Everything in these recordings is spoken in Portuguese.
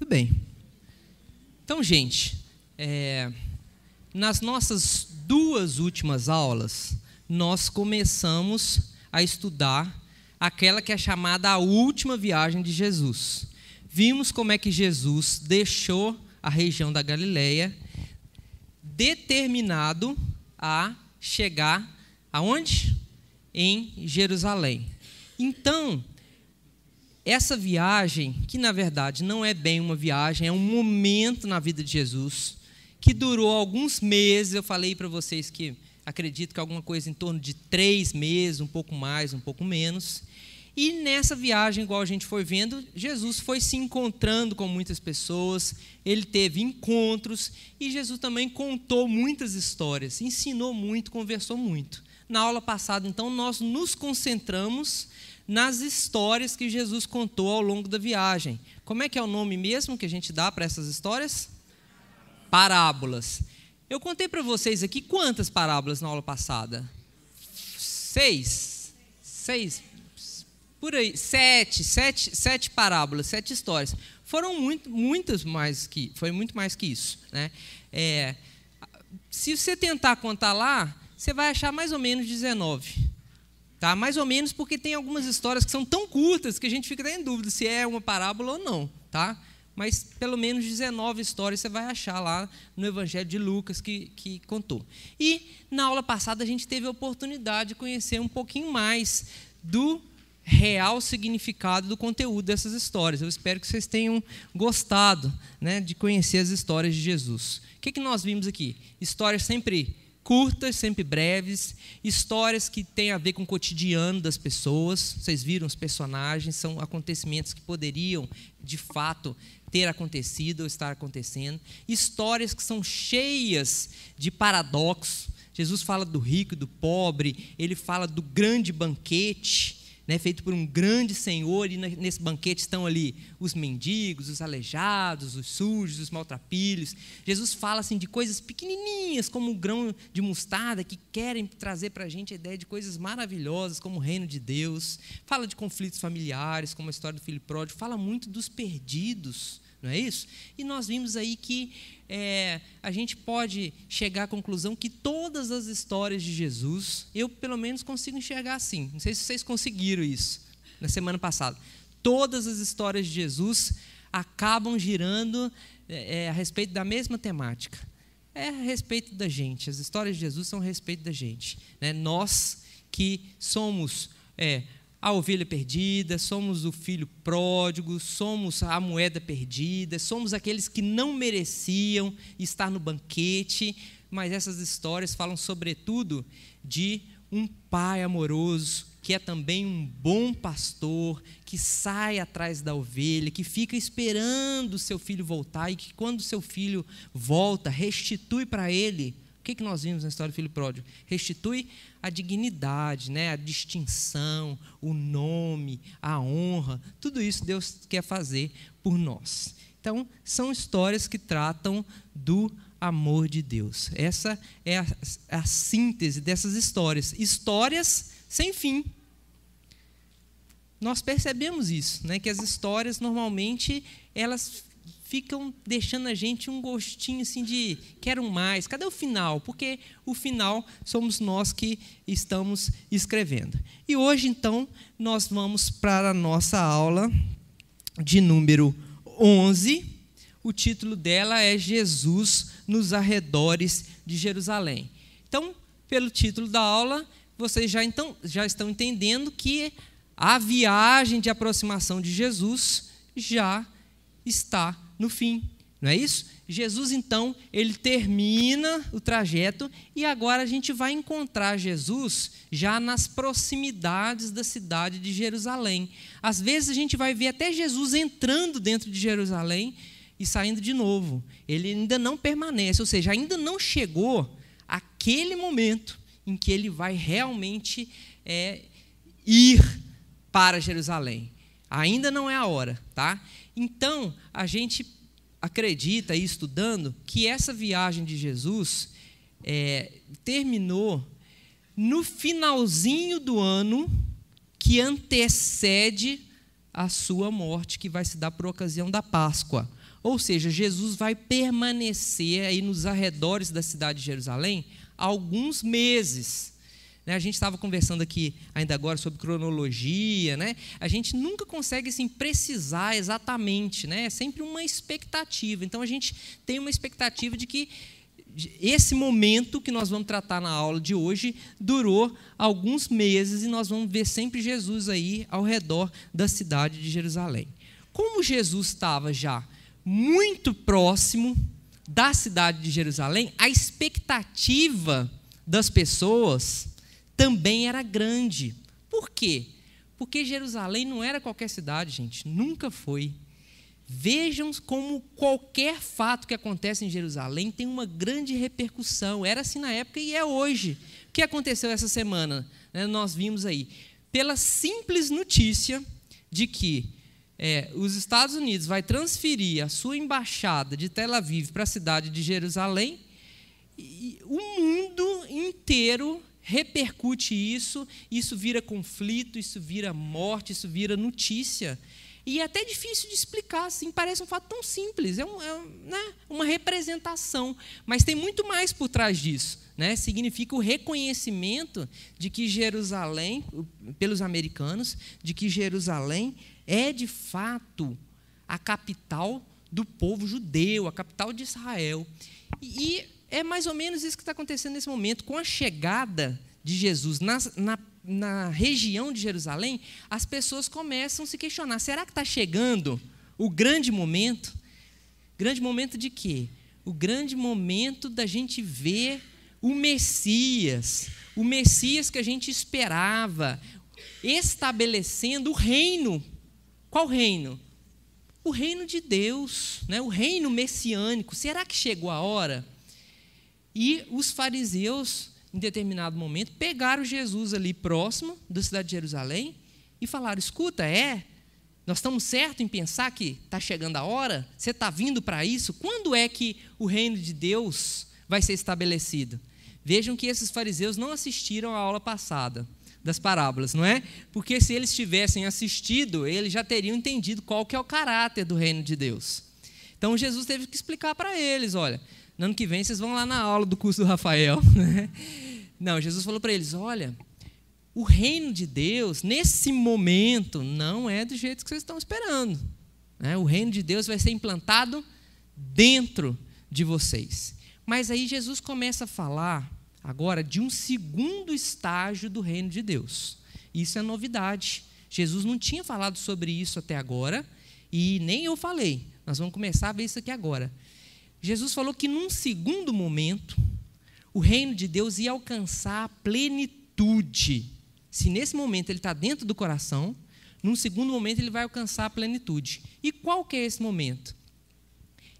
Muito bem. Então, gente, é, nas nossas duas últimas aulas, nós começamos a estudar aquela que é chamada a última viagem de Jesus. Vimos como é que Jesus deixou a região da Galileia determinado a chegar aonde? Em Jerusalém. Então, essa viagem, que na verdade não é bem uma viagem, é um momento na vida de Jesus, que durou alguns meses. Eu falei para vocês que acredito que alguma coisa em torno de três meses, um pouco mais, um pouco menos. E nessa viagem, igual a gente foi vendo, Jesus foi se encontrando com muitas pessoas, ele teve encontros e Jesus também contou muitas histórias, ensinou muito, conversou muito. Na aula passada, então, nós nos concentramos nas histórias que Jesus contou ao longo da viagem. Como é que é o nome mesmo que a gente dá para essas histórias? Parábolas. Eu contei para vocês aqui quantas parábolas na aula passada? Seis. Seis. Por aí. Sete. Sete, sete parábolas, sete histórias. Foram muito, muitas mais que. Foi muito mais que isso. Né? É, se você tentar contar lá, você vai achar mais ou menos 19. Tá? Mais ou menos porque tem algumas histórias que são tão curtas que a gente fica até em dúvida se é uma parábola ou não. Tá? Mas pelo menos 19 histórias você vai achar lá no Evangelho de Lucas que, que contou. E na aula passada a gente teve a oportunidade de conhecer um pouquinho mais do real significado do conteúdo dessas histórias. Eu espero que vocês tenham gostado né, de conhecer as histórias de Jesus. O que, que nós vimos aqui? Histórias sempre curtas, sempre breves, histórias que têm a ver com o cotidiano das pessoas. Vocês viram os personagens, são acontecimentos que poderiam, de fato, ter acontecido ou estar acontecendo. Histórias que são cheias de paradoxos. Jesus fala do rico e do pobre, ele fala do grande banquete, né, feito por um grande Senhor, e nesse banquete estão ali os mendigos, os aleijados, os sujos, os maltrapilhos. Jesus fala assim de coisas pequenininhas, como o um grão de mostarda, que querem trazer para a gente a ideia de coisas maravilhosas, como o reino de Deus. Fala de conflitos familiares, como a história do filho pródigo. Fala muito dos perdidos, não é isso? E nós vimos aí que é, a gente pode chegar à conclusão que todas as histórias de Jesus, eu pelo menos consigo enxergar assim. Não sei se vocês conseguiram isso na semana passada. Todas as histórias de Jesus acabam girando é, é a respeito da mesma temática. É a respeito da gente. As histórias de Jesus são a respeito da gente. Né? Nós que somos é, a ovelha perdida, somos o filho pródigo, somos a moeda perdida, somos aqueles que não mereciam estar no banquete, mas essas histórias falam sobretudo de um pai amoroso que é também um bom pastor, que sai atrás da ovelha, que fica esperando o seu filho voltar e que quando seu filho volta, restitui para ele o que, que nós vimos na história do filho pródigo? Restitui a dignidade, né? a distinção, o nome, a honra. Tudo isso Deus quer fazer por nós. Então, são histórias que tratam do amor de Deus. Essa é a, a síntese dessas histórias. Histórias sem fim. Nós percebemos isso, né? que as histórias normalmente elas ficam deixando a gente um gostinho assim de quero mais. Cadê o final? Porque o final somos nós que estamos escrevendo. E hoje então nós vamos para a nossa aula de número 11. O título dela é Jesus nos arredores de Jerusalém. Então, pelo título da aula, vocês já então já estão entendendo que a viagem de aproximação de Jesus já está no fim. Não é isso? Jesus então, ele termina o trajeto e agora a gente vai encontrar Jesus já nas proximidades da cidade de Jerusalém. Às vezes a gente vai ver até Jesus entrando dentro de Jerusalém e saindo de novo. Ele ainda não permanece, ou seja, ainda não chegou aquele momento em que ele vai realmente é, ir para Jerusalém. Ainda não é a hora, tá? Então, a gente acredita, estudando, que essa viagem de Jesus é, terminou no finalzinho do ano que antecede a sua morte, que vai se dar por ocasião da Páscoa. Ou seja, Jesus vai permanecer aí nos arredores da cidade de Jerusalém alguns meses né? A gente estava conversando aqui ainda agora sobre cronologia, né? A gente nunca consegue assim, precisar exatamente, né? É sempre uma expectativa. Então a gente tem uma expectativa de que esse momento que nós vamos tratar na aula de hoje durou alguns meses e nós vamos ver sempre Jesus aí ao redor da cidade de Jerusalém. Como Jesus estava já muito próximo da cidade de Jerusalém, a expectativa das pessoas também era grande. Por quê? Porque Jerusalém não era qualquer cidade, gente, nunca foi. Vejam como qualquer fato que acontece em Jerusalém tem uma grande repercussão. Era assim na época e é hoje. O que aconteceu essa semana? Né, nós vimos aí. Pela simples notícia de que é, os Estados Unidos vai transferir a sua embaixada de Tel Aviv para a cidade de Jerusalém, e o mundo inteiro repercute isso, isso vira conflito, isso vira morte, isso vira notícia. E é até difícil de explicar, assim, parece um fato tão simples, é, um, é né, uma representação, mas tem muito mais por trás disso. Né? Significa o reconhecimento de que Jerusalém, pelos americanos, de que Jerusalém é de fato a capital do povo judeu, a capital de Israel. E é mais ou menos isso que está acontecendo nesse momento. Com a chegada de Jesus na, na, na região de Jerusalém, as pessoas começam a se questionar: será que está chegando o grande momento? Grande momento de quê? O grande momento da gente ver o Messias, o Messias que a gente esperava, estabelecendo o reino. Qual reino? O reino de Deus, né? o reino messiânico. Será que chegou a hora? E os fariseus, em determinado momento, pegaram Jesus ali próximo da cidade de Jerusalém e falaram: escuta, é, nós estamos certos em pensar que está chegando a hora, você está vindo para isso, quando é que o reino de Deus vai ser estabelecido? Vejam que esses fariseus não assistiram à aula passada das parábolas, não é? Porque se eles tivessem assistido, eles já teriam entendido qual que é o caráter do reino de Deus. Então Jesus teve que explicar para eles, olha, no ano que vem vocês vão lá na aula do curso do Rafael. Né? Não, Jesus falou para eles: olha, o reino de Deus, nesse momento, não é do jeito que vocês estão esperando. Né? O reino de Deus vai ser implantado dentro de vocês. Mas aí Jesus começa a falar agora de um segundo estágio do reino de Deus. Isso é novidade. Jesus não tinha falado sobre isso até agora e nem eu falei. Nós vamos começar a ver isso aqui agora. Jesus falou que num segundo momento, o reino de Deus ia alcançar a plenitude. Se nesse momento ele está dentro do coração, num segundo momento ele vai alcançar a plenitude. E qual que é esse momento?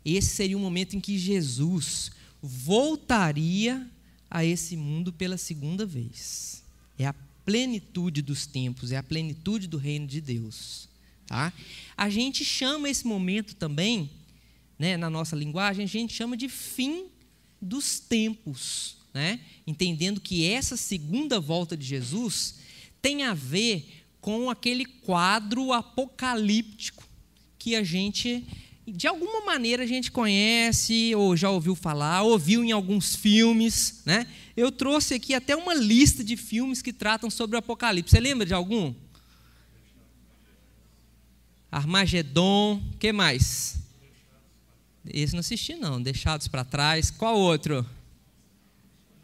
Esse seria o momento em que Jesus voltaria a esse mundo pela segunda vez. É a plenitude dos tempos, é a plenitude do reino de Deus. Tá? A gente chama esse momento também né, na nossa linguagem, a gente chama de fim dos tempos. Né? Entendendo que essa segunda volta de Jesus tem a ver com aquele quadro apocalíptico que a gente de alguma maneira a gente conhece ou já ouviu falar, ouviu em alguns filmes, né? Eu trouxe aqui até uma lista de filmes que tratam sobre o Apocalipse. Você lembra de algum? Armagedon, que mais? Esse não assisti, não. Deixados para trás. Qual outro?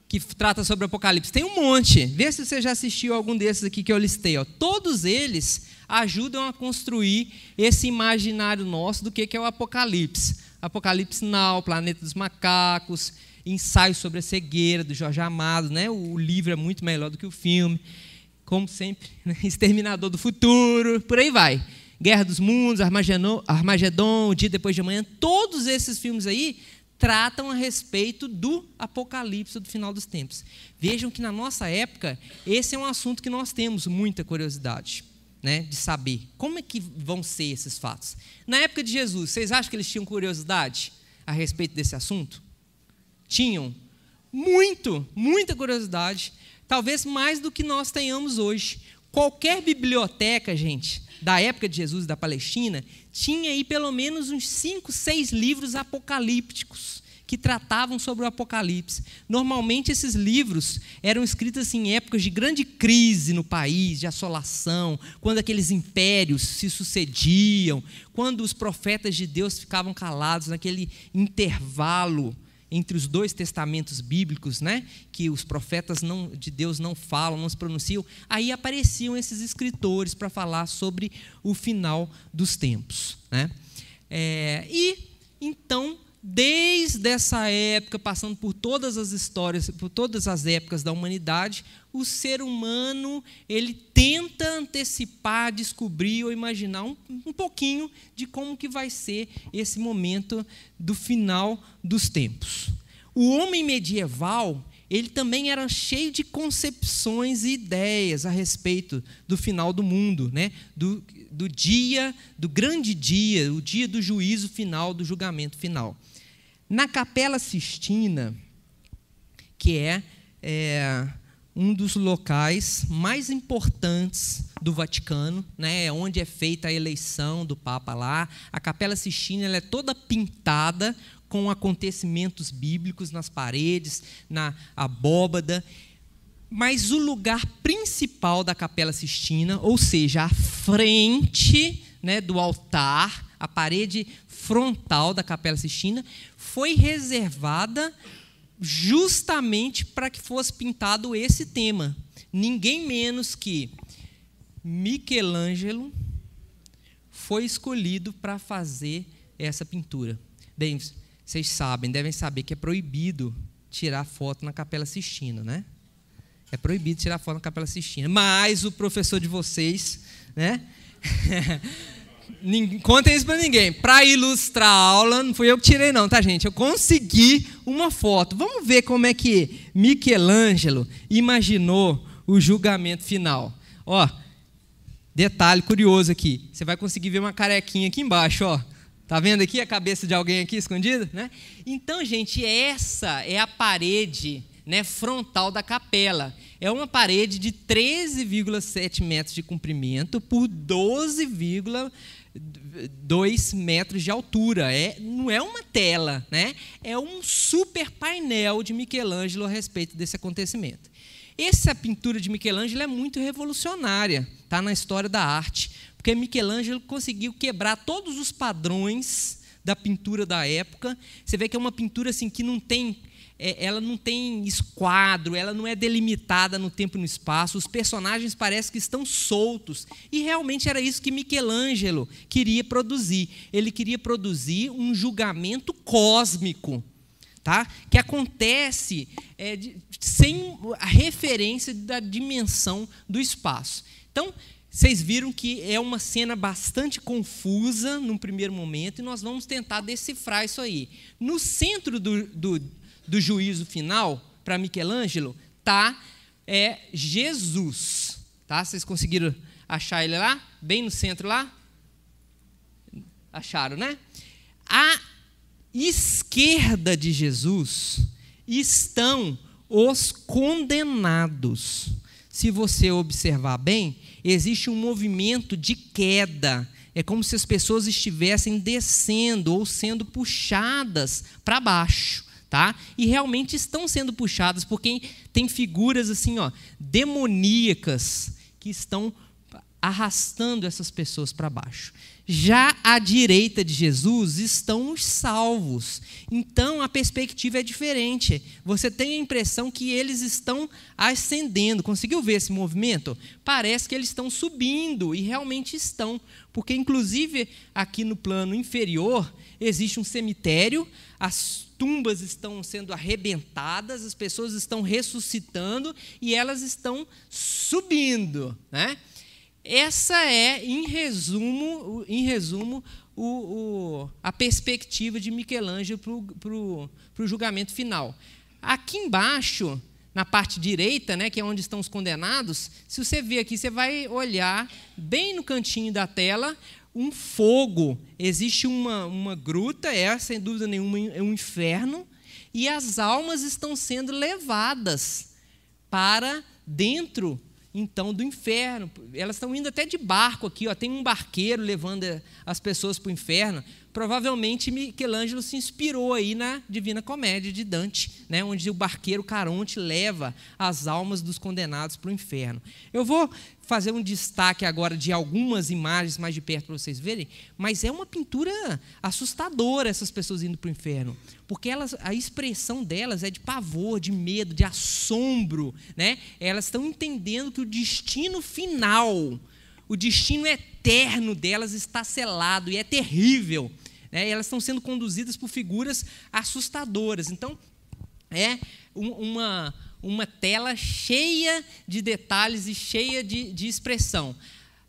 Que trata sobre o Apocalipse. Tem um monte. Vê se você já assistiu algum desses aqui que eu listei. Ó. Todos eles ajudam a construir esse imaginário nosso do que, que é o Apocalipse. Apocalipse Now, Planeta dos Macacos, Ensaio sobre a Cegueira, do Jorge Amado. Né? O livro é muito melhor do que o filme. Como sempre, né? Exterminador do Futuro, por aí vai. Guerra dos Mundos, Armagedon, O Dia Depois de Amanhã, todos esses filmes aí tratam a respeito do apocalipse do final dos tempos. Vejam que na nossa época, esse é um assunto que nós temos muita curiosidade. Né, de saber como é que vão ser esses fatos. Na época de Jesus, vocês acham que eles tinham curiosidade a respeito desse assunto? Tinham muito, muita curiosidade, talvez mais do que nós tenhamos hoje. Qualquer biblioteca, gente, da época de Jesus da Palestina, tinha aí pelo menos uns cinco, seis livros apocalípticos que tratavam sobre o Apocalipse. Normalmente esses livros eram escritos assim, em épocas de grande crise no país, de assolação, quando aqueles impérios se sucediam, quando os profetas de Deus ficavam calados naquele intervalo entre os dois testamentos bíblicos, né, que os profetas não, de Deus não falam, não se pronunciam, aí apareciam esses escritores para falar sobre o final dos tempos. Né? É, e então, desde essa época, passando por todas as histórias, por todas as épocas da humanidade, o ser humano ele tenta antecipar, descobrir ou imaginar um, um pouquinho de como que vai ser esse momento do final dos tempos. O homem medieval ele também era cheio de concepções e ideias a respeito do final do mundo, né? do, do dia, do grande dia, o dia do juízo final, do julgamento final. Na Capela Sistina, que é, é um dos locais mais importantes do Vaticano, né, é onde é feita a eleição do Papa lá. A Capela Sistina ela é toda pintada com acontecimentos bíblicos nas paredes, na abóbada. Mas o lugar principal da Capela Sistina, ou seja, a frente né, do altar, a parede frontal da Capela Sistina, foi reservada justamente para que fosse pintado esse tema. Ninguém menos que Michelangelo foi escolhido para fazer essa pintura. Davis, vocês sabem, devem saber que é proibido tirar foto na Capela Sistina, né? É proibido tirar foto na Capela Sistina. Mas o professor de vocês, né? contem isso para ninguém. Para ilustrar a aula, não fui eu que tirei não, tá gente? Eu consegui uma foto. Vamos ver como é que Michelangelo imaginou o julgamento final. Ó, detalhe curioso aqui. Você vai conseguir ver uma carequinha aqui embaixo, ó. Tá vendo aqui a cabeça de alguém aqui escondida, né? Então, gente, é essa é a parede, né, frontal da capela. É uma parede de 13,7 metros de comprimento por 12,2 metros de altura. É, não é uma tela, né? é um super painel de Michelangelo a respeito desse acontecimento. Essa pintura de Michelangelo é muito revolucionária, tá na história da arte, porque Michelangelo conseguiu quebrar todos os padrões da pintura da época. Você vê que é uma pintura assim que não tem é, ela não tem esquadro, ela não é delimitada no tempo e no espaço, os personagens parecem que estão soltos. E realmente era isso que Michelangelo queria produzir. Ele queria produzir um julgamento cósmico. Tá? que acontece é, de, sem a referência da dimensão do espaço. Então, vocês viram que é uma cena bastante confusa num primeiro momento, e nós vamos tentar decifrar isso aí. No centro do, do do juízo final para Michelangelo tá é Jesus, tá? Vocês conseguiram achar ele lá? Bem no centro lá? Acharam, né? à esquerda de Jesus estão os condenados. Se você observar bem, existe um movimento de queda. É como se as pessoas estivessem descendo ou sendo puxadas para baixo tá? E realmente estão sendo puxadas por quem tem figuras assim, ó, demoníacas que estão arrastando essas pessoas para baixo. Já à direita de Jesus estão os salvos. Então a perspectiva é diferente. Você tem a impressão que eles estão ascendendo. Conseguiu ver esse movimento? Parece que eles estão subindo e realmente estão, porque inclusive aqui no plano inferior existe um cemitério, as tumbas estão sendo arrebentadas, as pessoas estão ressuscitando e elas estão subindo, né? Essa é, em resumo, em resumo o, o, a perspectiva de Michelangelo para o julgamento final. Aqui embaixo, na parte direita, né, que é onde estão os condenados, se você ver aqui, você vai olhar bem no cantinho da tela um fogo, existe uma, uma gruta, é sem dúvida nenhuma é um inferno, e as almas estão sendo levadas para dentro então do inferno. Elas estão indo até de barco aqui, ó, tem um barqueiro levando as pessoas para o inferno. Provavelmente Michelangelo se inspirou aí na Divina Comédia de Dante, né, onde o barqueiro Caronte leva as almas dos condenados para o inferno. Eu vou fazer um destaque agora de algumas imagens mais de perto para vocês verem, mas é uma pintura assustadora essas pessoas indo para o inferno, porque elas, a expressão delas é de pavor, de medo, de assombro, né? Elas estão entendendo que o destino final, o destino eterno delas está selado e é terrível. Né? E elas estão sendo conduzidas por figuras assustadoras. Então, é uma, uma tela cheia de detalhes e cheia de, de expressão.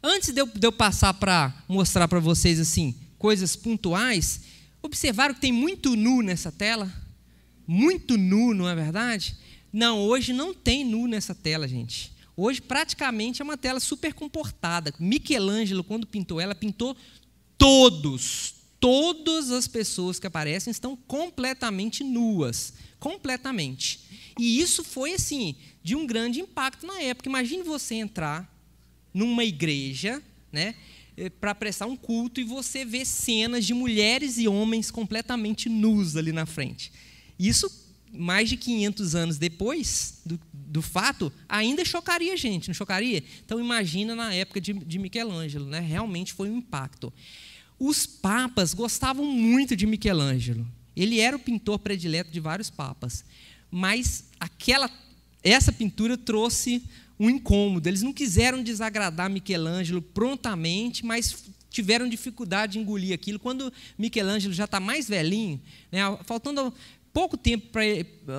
Antes de eu, de eu passar para mostrar para vocês assim coisas pontuais, observaram que tem muito nu nessa tela? Muito nu, não é verdade? Não, hoje não tem nu nessa tela, gente. Hoje praticamente é uma tela super comportada. Michelangelo, quando pintou ela, pintou todos, todas as pessoas que aparecem estão completamente nuas, completamente. E isso foi assim, de um grande impacto na época. Imagine você entrar numa igreja, né, eh, para prestar um culto e você vê cenas de mulheres e homens completamente nus ali na frente. Isso mais de 500 anos depois do, do fato, ainda chocaria a gente, não chocaria? Então imagina na época de, de Michelangelo, né? Realmente foi um impacto. Os papas gostavam muito de Michelangelo. Ele era o pintor predileto de vários papas. Mas aquela, essa pintura trouxe um incômodo. Eles não quiseram desagradar Michelangelo prontamente, mas tiveram dificuldade de engolir aquilo. Quando Michelangelo já está mais velhinho, né, faltando pouco tempo pra,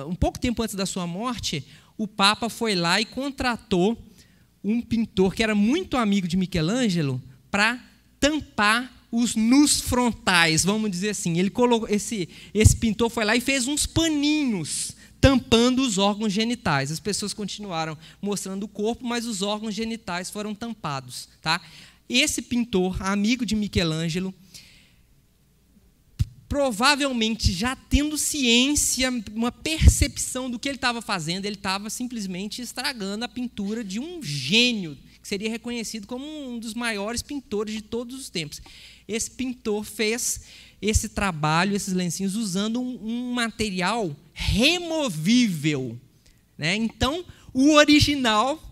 um pouco tempo antes da sua morte, o Papa foi lá e contratou um pintor que era muito amigo de Michelangelo para tampar os nus frontais, vamos dizer assim. Ele colocou esse esse pintor foi lá e fez uns paninhos tampando os órgãos genitais. As pessoas continuaram mostrando o corpo, mas os órgãos genitais foram tampados, tá? Esse pintor, amigo de Michelangelo, provavelmente já tendo ciência, uma percepção do que ele estava fazendo, ele estava simplesmente estragando a pintura de um gênio que seria reconhecido como um dos maiores pintores de todos os tempos esse pintor fez esse trabalho, esses lencinhos, usando um, um material removível. Né? Então, o original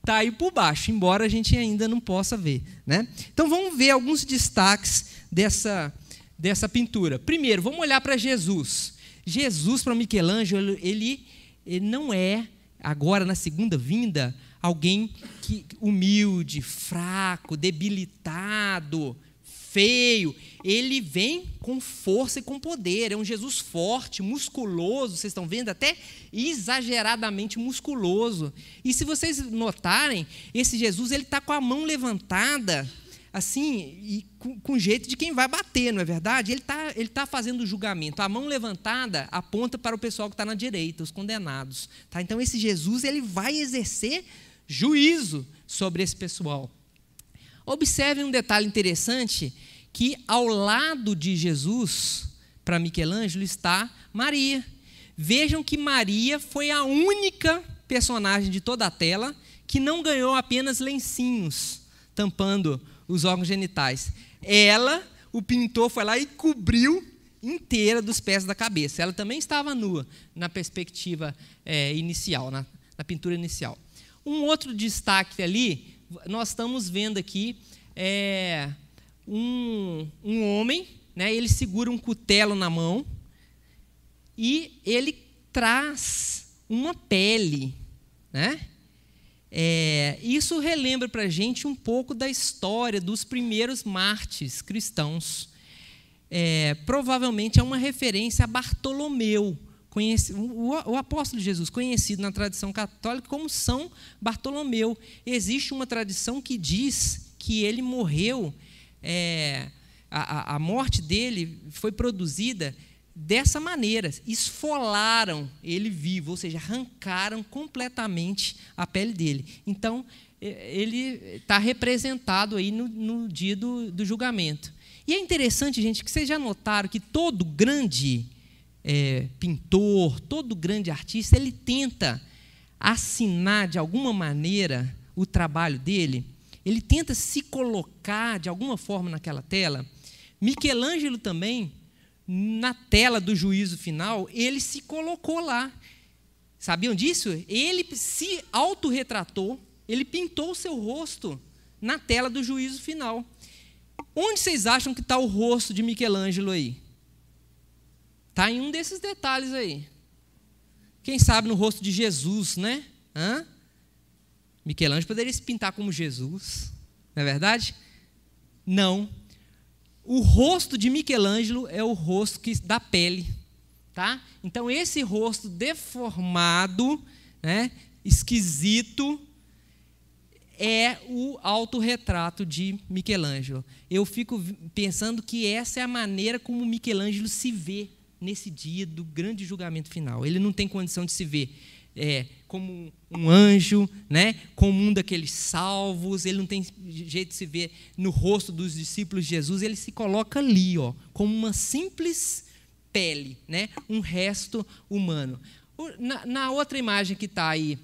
está aí por baixo, embora a gente ainda não possa ver. Né? Então, vamos ver alguns destaques dessa, dessa pintura. Primeiro, vamos olhar para Jesus. Jesus, para Michelangelo, ele, ele não é, agora na segunda vinda, alguém que, humilde, fraco, debilitado, feio. Ele vem com força e com poder. É um Jesus forte, musculoso, vocês estão vendo? Até exageradamente musculoso. E se vocês notarem, esse Jesus ele está com a mão levantada, assim, e com, com jeito de quem vai bater, não é verdade? Ele está ele tá fazendo o julgamento. A mão levantada aponta para o pessoal que está na direita, os condenados. Tá? Então, esse Jesus ele vai exercer juízo sobre esse pessoal. Observe um detalhe interessante: que ao lado de Jesus, para Michelangelo, está Maria. Vejam que Maria foi a única personagem de toda a tela que não ganhou apenas lencinhos tampando os órgãos genitais. Ela, o pintor foi lá e cobriu inteira dos pés da cabeça. Ela também estava nua na perspectiva é, inicial, na, na pintura inicial. Um outro destaque ali nós estamos vendo aqui é, um, um homem, né, ele segura um cutelo na mão e ele traz uma pele. Né? É, isso relembra para a gente um pouco da história dos primeiros mártires cristãos. É, provavelmente é uma referência a Bartolomeu, o, o apóstolo Jesus, conhecido na tradição católica como São Bartolomeu. Existe uma tradição que diz que ele morreu, é, a, a morte dele foi produzida dessa maneira, esfolaram ele vivo, ou seja, arrancaram completamente a pele dele. Então, é, ele está representado aí no, no dia do, do, julgamento. E é interessante, gente, que vocês já notaram que todo grande é, pintor, todo grande artista, ele tenta assinar de alguma maneira o trabalho dele, ele tenta se colocar de alguma forma naquela tela. Michelangelo também, na tela do juízo final, ele se colocou lá. Sabiam disso? Ele se autorretratou, ele pintou o seu rosto na tela do juízo final. Onde vocês acham que está o rosto de Michelangelo aí? Está em um desses detalhes aí. Quem sabe no rosto de Jesus, né? Hã? Michelangelo poderia se pintar como Jesus, não é verdade? Não. O rosto de Michelangelo é o rosto que, da pele, tá? Então esse rosto deformado, né, esquisito, é o autorretrato de Michelangelo. Eu fico pensando que essa é a maneira como Michelangelo se vê nesse dia do grande julgamento final. Ele não tem condição de se ver é, como um anjo, né? como um daqueles salvos, ele não tem jeito de se ver no rosto dos discípulos de Jesus, ele se coloca ali, ó, como uma simples pele, né? um resto humano. Na, na outra imagem que está aí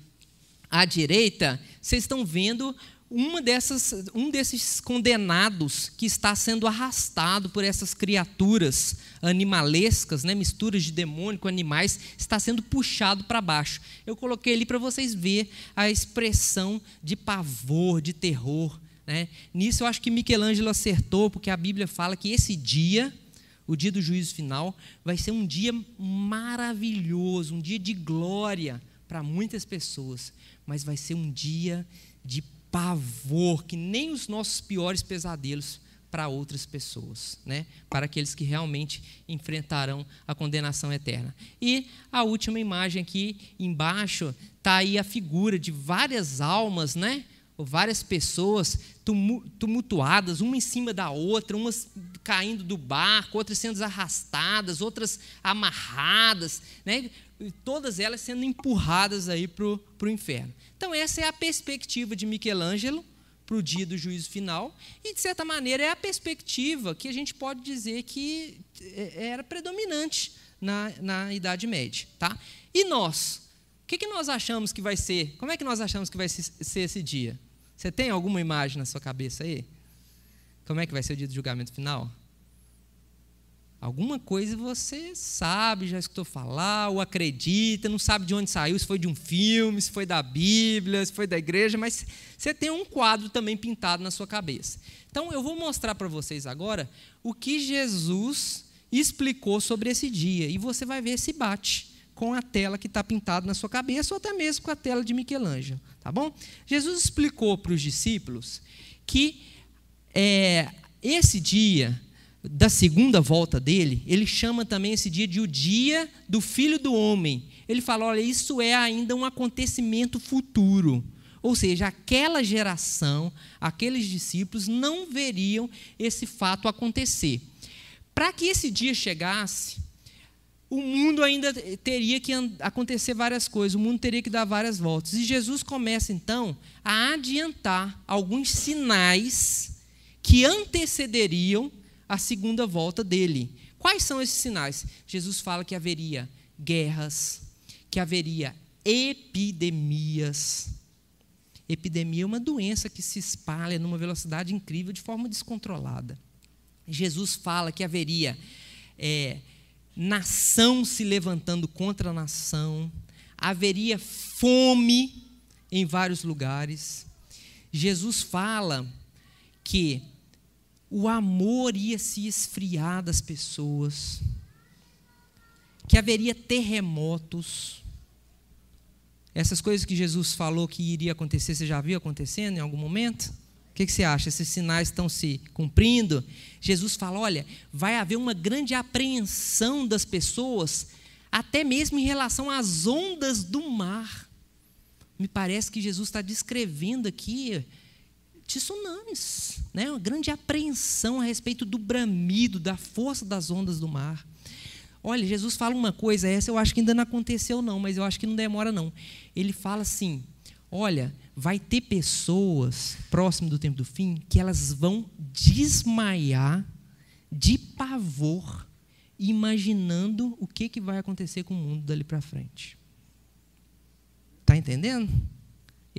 à direita, vocês estão vendo uma dessas, um desses condenados que está sendo arrastado por essas criaturas animalescas, né, misturas de demônio com animais, está sendo puxado para baixo. Eu coloquei ali para vocês ver a expressão de pavor, de terror. Né? Nisso eu acho que Michelangelo acertou, porque a Bíblia fala que esse dia, o dia do juízo final, vai ser um dia maravilhoso, um dia de glória para muitas pessoas, mas vai ser um dia de pavor que nem os nossos piores pesadelos para outras pessoas, né? para aqueles que realmente enfrentarão a condenação eterna. E a última imagem aqui embaixo está aí a figura de várias almas, né? Ou várias pessoas tumultuadas, uma em cima da outra, umas caindo do barco, outras sendo arrastadas, outras amarradas, né? todas elas sendo empurradas aí para o inferno. Então, essa é a perspectiva de Michelangelo para o dia do juízo final, e, de certa maneira, é a perspectiva que a gente pode dizer que é, era predominante na, na Idade Média. Tá? E nós? O que, que nós achamos que vai ser? Como é que nós achamos que vai ser esse dia? Você tem alguma imagem na sua cabeça aí? Como é que vai ser o dia do julgamento final? Alguma coisa você sabe, já escutou falar, ou acredita, não sabe de onde saiu, se foi de um filme, se foi da Bíblia, se foi da igreja, mas você tem um quadro também pintado na sua cabeça. Então eu vou mostrar para vocês agora o que Jesus explicou sobre esse dia, e você vai ver se bate com a tela que está pintada na sua cabeça, ou até mesmo com a tela de Michelangelo, tá bom? Jesus explicou para os discípulos que é, esse dia da segunda volta dele, ele chama também esse dia de o dia do filho do homem. Ele fala: olha, isso é ainda um acontecimento futuro. Ou seja, aquela geração, aqueles discípulos não veriam esse fato acontecer. Para que esse dia chegasse, o mundo ainda teria que acontecer várias coisas, o mundo teria que dar várias voltas. E Jesus começa então a adiantar alguns sinais que antecederiam a segunda volta dele. Quais são esses sinais? Jesus fala que haveria guerras, que haveria epidemias. Epidemia é uma doença que se espalha numa velocidade incrível de forma descontrolada. Jesus fala que haveria é, nação se levantando contra a nação, haveria fome em vários lugares. Jesus fala que o amor ia se esfriar das pessoas, que haveria terremotos. Essas coisas que Jesus falou que iria acontecer, você já viu acontecendo em algum momento? O que você acha? Esses sinais estão se cumprindo? Jesus fala: olha, vai haver uma grande apreensão das pessoas, até mesmo em relação às ondas do mar. Me parece que Jesus está descrevendo aqui tsunamis, né? uma grande apreensão a respeito do bramido, da força das ondas do mar. Olha, Jesus fala uma coisa, essa eu acho que ainda não aconteceu, não, mas eu acho que não demora, não. Ele fala assim: olha, vai ter pessoas próximo do tempo do fim que elas vão desmaiar de pavor, imaginando o que, que vai acontecer com o mundo dali para frente. Está entendendo?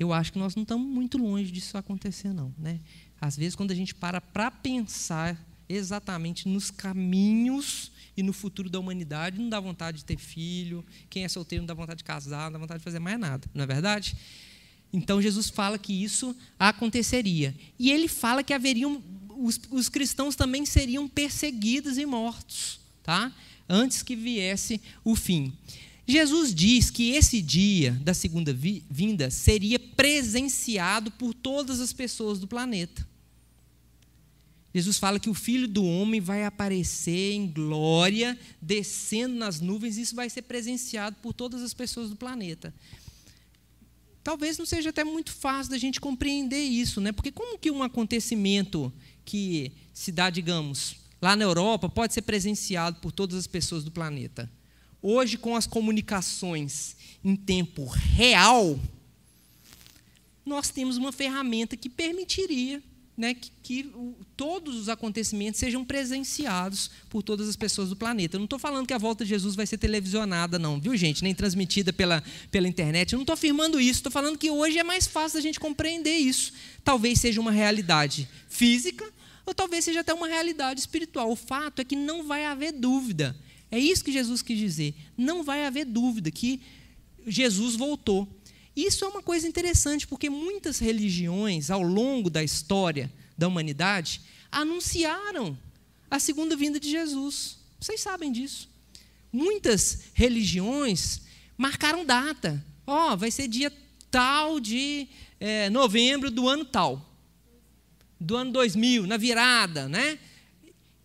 eu acho que nós não estamos muito longe disso acontecer, não. Né? Às vezes, quando a gente para para pensar exatamente nos caminhos e no futuro da humanidade, não dá vontade de ter filho, quem é solteiro não dá vontade de casar, não dá vontade de fazer mais nada, não é verdade? Então, Jesus fala que isso aconteceria. E ele fala que haveriam, os, os cristãos também seriam perseguidos e mortos, tá? antes que viesse o fim. Jesus diz que esse dia da segunda vinda seria presenciado por todas as pessoas do planeta. Jesus fala que o filho do homem vai aparecer em glória, descendo nas nuvens, isso vai ser presenciado por todas as pessoas do planeta. Talvez não seja até muito fácil da gente compreender isso, né? Porque como que um acontecimento que se dá, digamos, lá na Europa, pode ser presenciado por todas as pessoas do planeta? Hoje, com as comunicações em tempo real, nós temos uma ferramenta que permitiria né, que, que o, todos os acontecimentos sejam presenciados por todas as pessoas do planeta. Eu não estou falando que a volta de Jesus vai ser televisionada, não, viu, gente? Nem transmitida pela, pela internet. Eu não estou afirmando isso. Estou falando que hoje é mais fácil a gente compreender isso. Talvez seja uma realidade física ou talvez seja até uma realidade espiritual. O fato é que não vai haver dúvida é isso que Jesus quis dizer. Não vai haver dúvida que Jesus voltou. Isso é uma coisa interessante, porque muitas religiões, ao longo da história da humanidade, anunciaram a segunda vinda de Jesus. Vocês sabem disso. Muitas religiões marcaram data. Ó, oh, vai ser dia tal de é, novembro do ano tal. Do ano 2000, na virada, né?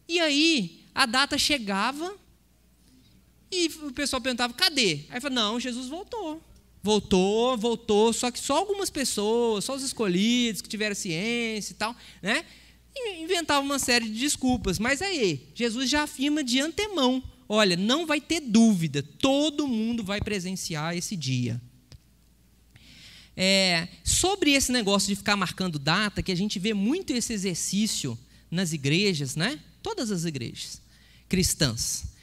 E aí, a data chegava, e o pessoal perguntava, cadê? Aí falou, não, Jesus voltou. Voltou, voltou, só que só algumas pessoas, só os escolhidos que tiveram ciência e tal, né? E inventava uma série de desculpas. Mas aí, Jesus já afirma de antemão: olha, não vai ter dúvida, todo mundo vai presenciar esse dia. É, sobre esse negócio de ficar marcando data, que a gente vê muito esse exercício nas igrejas, né? Todas as igrejas cristãs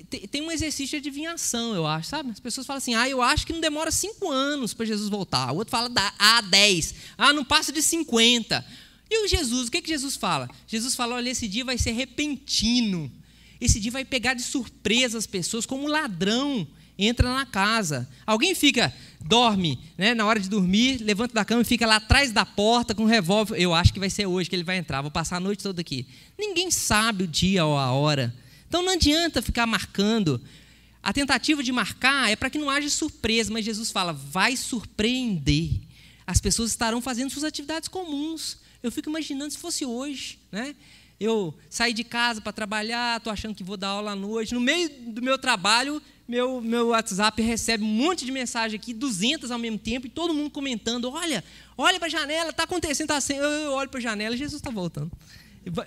tem um exercício de adivinhação, eu acho, sabe? As pessoas falam assim, ah, eu acho que não demora cinco anos para Jesus voltar. O outro fala, ah, dez. Ah, não passa de cinquenta. E o Jesus, o que, que Jesus fala? Jesus fala, olha, esse dia vai ser repentino. Esse dia vai pegar de surpresa as pessoas, como um ladrão entra na casa. Alguém fica, dorme, né? Na hora de dormir, levanta da cama e fica lá atrás da porta com um revólver. Eu acho que vai ser hoje que ele vai entrar, vou passar a noite toda aqui. Ninguém sabe o dia ou a hora então não adianta ficar marcando. A tentativa de marcar é para que não haja surpresa, mas Jesus fala: vai surpreender. As pessoas estarão fazendo suas atividades comuns. Eu fico imaginando se fosse hoje, né? Eu saí de casa para trabalhar, estou achando que vou dar aula à noite. No meio do meu trabalho, meu, meu WhatsApp recebe um monte de mensagem aqui, 200 ao mesmo tempo, e todo mundo comentando: olha, olha para a janela, está acontecendo assim. Eu, eu olho para a janela e Jesus está voltando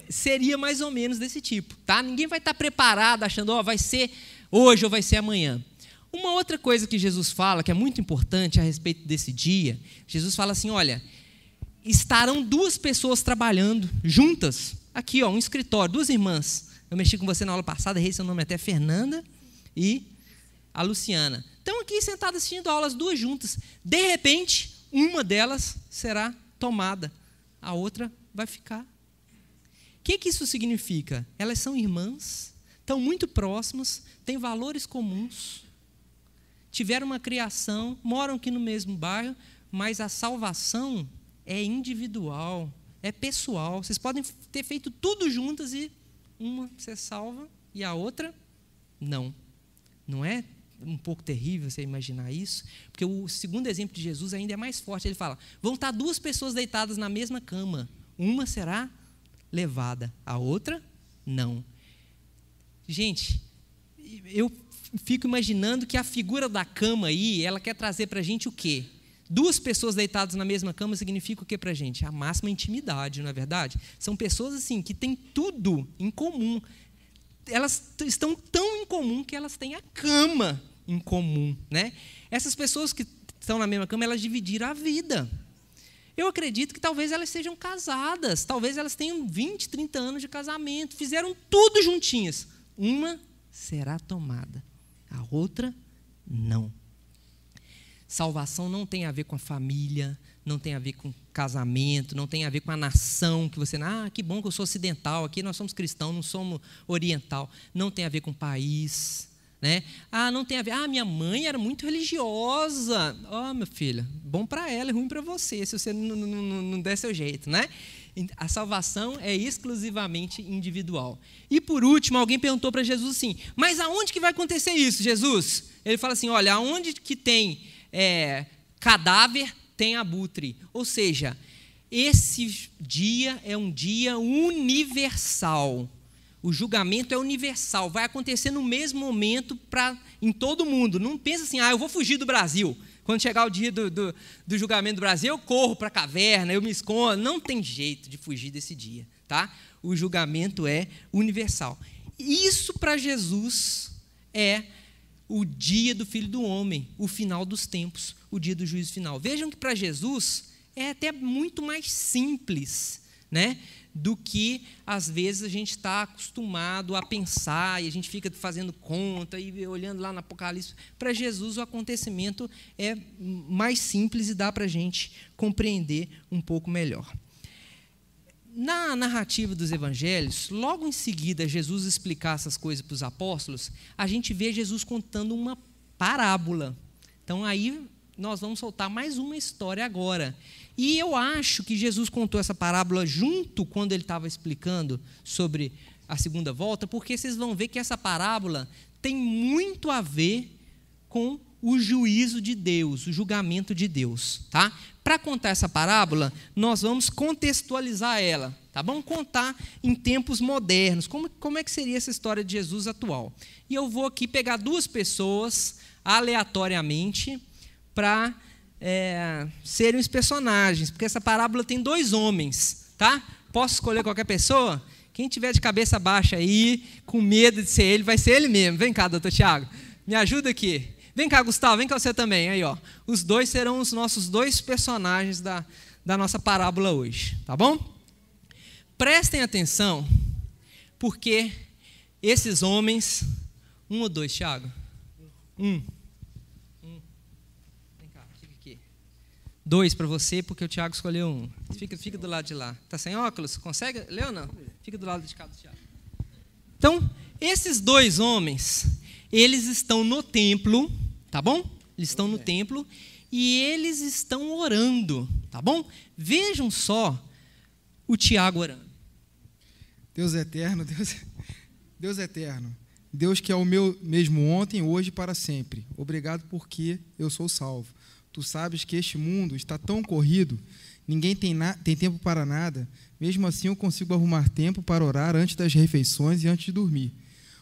seria mais ou menos desse tipo, tá? Ninguém vai estar tá preparado achando, ó, oh, vai ser hoje ou vai ser amanhã. Uma outra coisa que Jesus fala, que é muito importante a respeito desse dia, Jesus fala assim, olha, estarão duas pessoas trabalhando juntas, aqui, ó, um escritório, duas irmãs. Eu mexi com você na aula passada, errei seu nome até Fernanda e a Luciana. Estão aqui sentadas assistindo aulas duas juntas. De repente, uma delas será tomada, a outra vai ficar que, que isso significa? Elas são irmãs, estão muito próximas, têm valores comuns, tiveram uma criação, moram aqui no mesmo bairro, mas a salvação é individual, é pessoal. Vocês podem ter feito tudo juntas e uma você salva e a outra não. Não é um pouco terrível você imaginar isso? Porque o segundo exemplo de Jesus ainda é mais forte. Ele fala: vão estar duas pessoas deitadas na mesma cama, uma será levada, a outra não. Gente, eu fico imaginando que a figura da cama aí, ela quer trazer para a gente o quê? Duas pessoas deitadas na mesma cama significa o que para a gente? A máxima intimidade, não é verdade? São pessoas assim que têm tudo em comum. Elas estão tão em comum que elas têm a cama em comum, né? Essas pessoas que estão na mesma cama, elas dividiram a vida. Eu acredito que talvez elas sejam casadas, talvez elas tenham 20, 30 anos de casamento, fizeram tudo juntinhas. Uma será tomada, a outra não. Salvação não tem a ver com a família, não tem a ver com casamento, não tem a ver com a nação que você, ah, que bom que eu sou ocidental, aqui nós somos cristãos, não somos oriental, não tem a ver com país, né? Ah, não tem a ver. Ah, minha mãe era muito religiosa. Ó, oh, meu filho, bom para ela, ruim para você, se você não, não, não, não der seu jeito, né? A salvação é exclusivamente individual. E por último, alguém perguntou para Jesus assim: mas aonde que vai acontecer isso, Jesus? Ele fala assim: olha, aonde que tem é, cadáver, tem abutre. Ou seja, esse dia é um dia universal. O julgamento é universal, vai acontecer no mesmo momento para em todo mundo. Não pensa assim, ah, eu vou fugir do Brasil. Quando chegar o dia do, do, do julgamento do Brasil, eu corro para a caverna, eu me escondo. Não tem jeito de fugir desse dia, tá? O julgamento é universal. Isso para Jesus é o dia do Filho do Homem, o final dos tempos, o dia do juízo final. Vejam que para Jesus é até muito mais simples, né? do que às vezes a gente está acostumado a pensar e a gente fica fazendo conta e olhando lá no Apocalipse. Para Jesus, o acontecimento é mais simples e dá para a gente compreender um pouco melhor. Na narrativa dos evangelhos, logo em seguida Jesus explicar essas coisas para os apóstolos, a gente vê Jesus contando uma parábola. Então aí nós vamos soltar mais uma história agora. E eu acho que Jesus contou essa parábola junto quando ele estava explicando sobre a segunda volta, porque vocês vão ver que essa parábola tem muito a ver com o juízo de Deus, o julgamento de Deus, tá? Para contar essa parábola, nós vamos contextualizar ela, tá bom? Contar em tempos modernos, como, como é que seria essa história de Jesus atual. E eu vou aqui pegar duas pessoas aleatoriamente para é, serem os personagens, porque essa parábola tem dois homens, tá? Posso escolher qualquer pessoa? Quem tiver de cabeça baixa aí, com medo de ser ele, vai ser ele mesmo. Vem cá, doutor Tiago, me ajuda aqui. Vem cá, Gustavo, vem cá você também. Aí, ó. Os dois serão os nossos dois personagens da, da nossa parábola hoje, tá bom? Prestem atenção, porque esses homens. Um ou dois, Tiago? Um dois para você, porque o Tiago escolheu um. Fica, fica do lado de lá. Tá sem óculos? Consegue? Leona, fica do lado de cá do Tiago. Então, esses dois homens, eles estão no templo, tá bom? Eles estão no templo e eles estão orando, tá bom? Vejam só o Tiago orando. Deus é eterno, Deus, é, Deus é eterno, Deus que é o meu mesmo ontem, hoje e para sempre. Obrigado porque eu sou salvo. Tu sabes que este mundo está tão corrido, ninguém tem, tem tempo para nada. Mesmo assim, eu consigo arrumar tempo para orar antes das refeições e antes de dormir.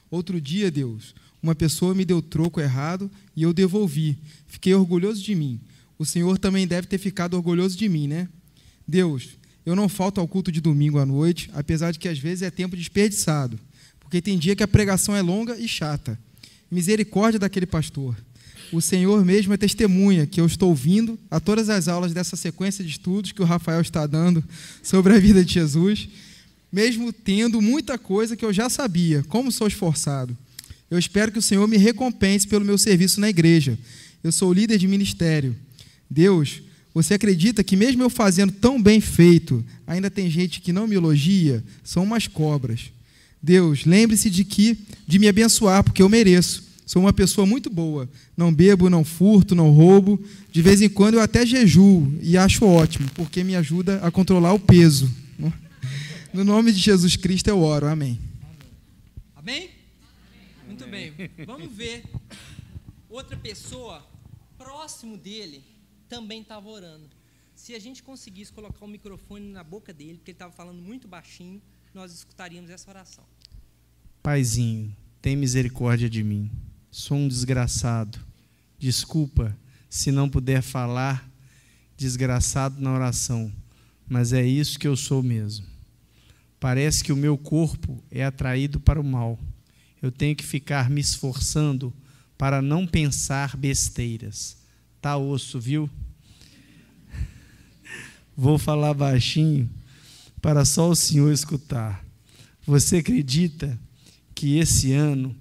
Outro dia, Deus, uma pessoa me deu troco errado e eu devolvi. Fiquei orgulhoso de mim. O Senhor também deve ter ficado orgulhoso de mim, né? Deus, eu não falto ao culto de domingo à noite, apesar de que às vezes é tempo desperdiçado, porque tem dia que a pregação é longa e chata. Misericórdia daquele pastor. O Senhor mesmo é testemunha que eu estou vindo a todas as aulas dessa sequência de estudos que o Rafael está dando sobre a vida de Jesus, mesmo tendo muita coisa que eu já sabia, como sou esforçado. Eu espero que o Senhor me recompense pelo meu serviço na igreja. Eu sou líder de ministério. Deus, você acredita que mesmo eu fazendo tão bem feito, ainda tem gente que não me elogia? São umas cobras. Deus, lembre-se de que de me abençoar, porque eu mereço. Sou uma pessoa muito boa. Não bebo, não furto, não roubo. De vez em quando eu até jejuo e acho ótimo, porque me ajuda a controlar o peso. Né? No nome de Jesus Cristo eu oro. Amém. Amém? Muito bem. Vamos ver. Outra pessoa próximo dele também estava orando. Se a gente conseguisse colocar o microfone na boca dele, porque ele estava falando muito baixinho, nós escutaríamos essa oração. Paizinho, tem misericórdia de mim. Sou um desgraçado. Desculpa se não puder falar desgraçado na oração, mas é isso que eu sou mesmo. Parece que o meu corpo é atraído para o mal. Eu tenho que ficar me esforçando para não pensar besteiras. Tá osso, viu? Vou falar baixinho para só o senhor escutar. Você acredita que esse ano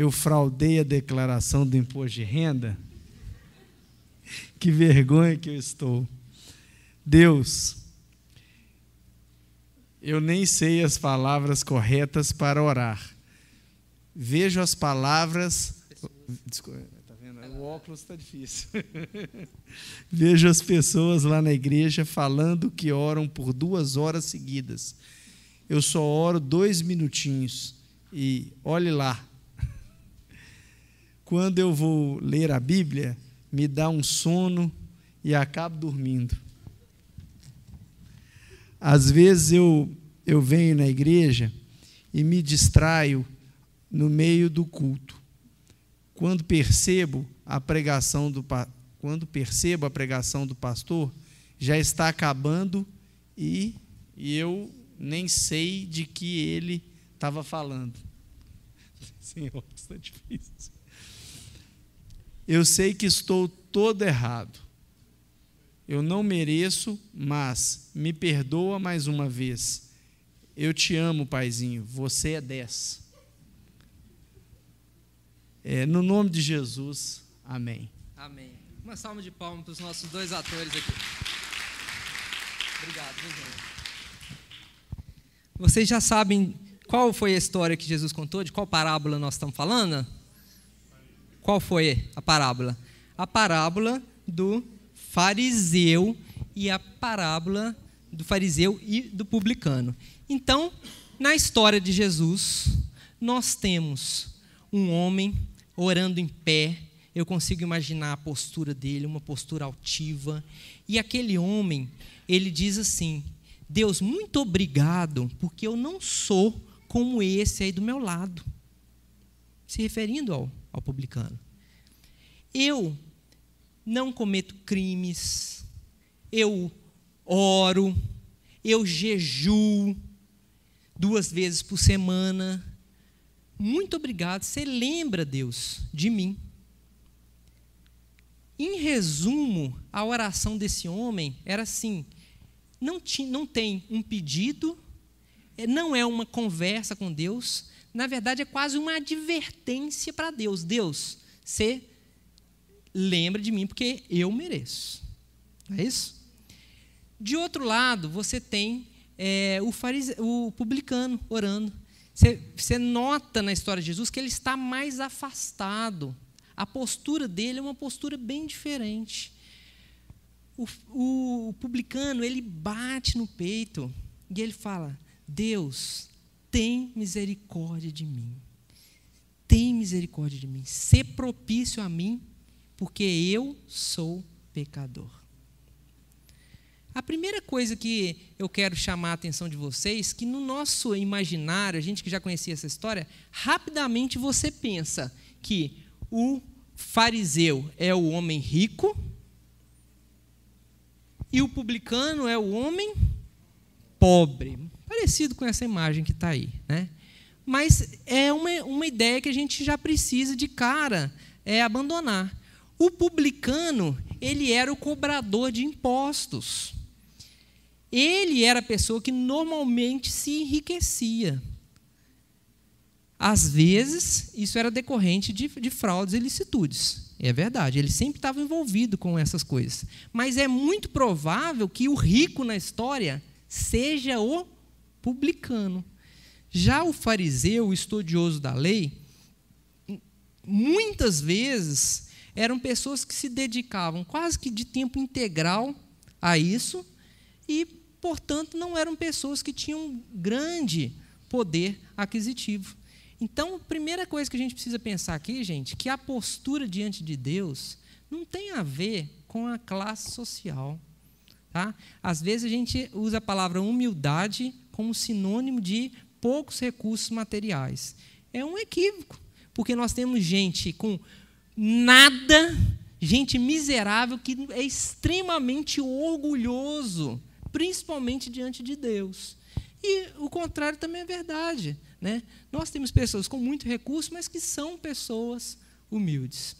eu fraudei a declaração do imposto de renda? Que vergonha que eu estou. Deus, eu nem sei as palavras corretas para orar. Vejo as palavras. Desculpa, tá vendo? O óculos está difícil. Vejo as pessoas lá na igreja falando que oram por duas horas seguidas. Eu só oro dois minutinhos. E olhe lá, quando eu vou ler a Bíblia, me dá um sono e acabo dormindo. Às vezes eu, eu venho na igreja e me distraio no meio do culto. Quando percebo a pregação do quando percebo a pregação do pastor, já está acabando e, e eu nem sei de que ele estava falando. Senhor, está é difícil. Eu sei que estou todo errado. Eu não mereço, mas me perdoa mais uma vez. Eu te amo, paizinho. Você é 10. É, no nome de Jesus, amém. Amém. Uma salva de palmas para os nossos dois atores aqui. Obrigado, Vocês já sabem qual foi a história que Jesus contou, de qual parábola nós estamos falando? Qual foi a parábola? A parábola do fariseu e a parábola do fariseu e do publicano. Então, na história de Jesus, nós temos um homem orando em pé, eu consigo imaginar a postura dele, uma postura altiva. E aquele homem, ele diz assim: Deus, muito obrigado, porque eu não sou como esse aí do meu lado. Se referindo ao ao publicano. Eu não cometo crimes, eu oro, eu jejuo duas vezes por semana. Muito obrigado, você lembra, Deus, de mim. Em resumo, a oração desse homem era assim: não, ti, não tem um pedido, é, não é uma conversa com Deus, na verdade, é quase uma advertência para Deus: Deus, você lembra de mim porque eu mereço. Não é isso? De outro lado, você tem é, o, farise... o publicano orando. Você, nota na história de Jesus que ele está mais afastado. A postura dele é uma postura bem diferente. o, o publicano ele bate no peito e ele fala: Deus, tem misericórdia de mim. Tem misericórdia de mim. Ser propício a mim, porque eu sou pecador. A primeira coisa que eu quero chamar a atenção de vocês, que no nosso imaginário, a gente que já conhecia essa história, rapidamente você pensa que o fariseu é o homem rico e o publicano é o homem pobre parecido com essa imagem que está aí. Né? Mas é uma, uma ideia que a gente já precisa de cara é, abandonar. O publicano, ele era o cobrador de impostos. Ele era a pessoa que normalmente se enriquecia. Às vezes, isso era decorrente de, de fraudes e licitudes. É verdade, ele sempre estava envolvido com essas coisas. Mas é muito provável que o rico na história seja o publicano. Já o fariseu, o estudioso da lei, muitas vezes eram pessoas que se dedicavam quase que de tempo integral a isso e, portanto, não eram pessoas que tinham grande poder aquisitivo. Então, a primeira coisa que a gente precisa pensar aqui, gente, que a postura diante de Deus não tem a ver com a classe social. Tá? Às vezes a gente usa a palavra humildade como sinônimo de poucos recursos materiais. É um equívoco, porque nós temos gente com nada, gente miserável que é extremamente orgulhoso, principalmente diante de Deus. E o contrário também é verdade. Né? Nós temos pessoas com muito recurso, mas que são pessoas humildes.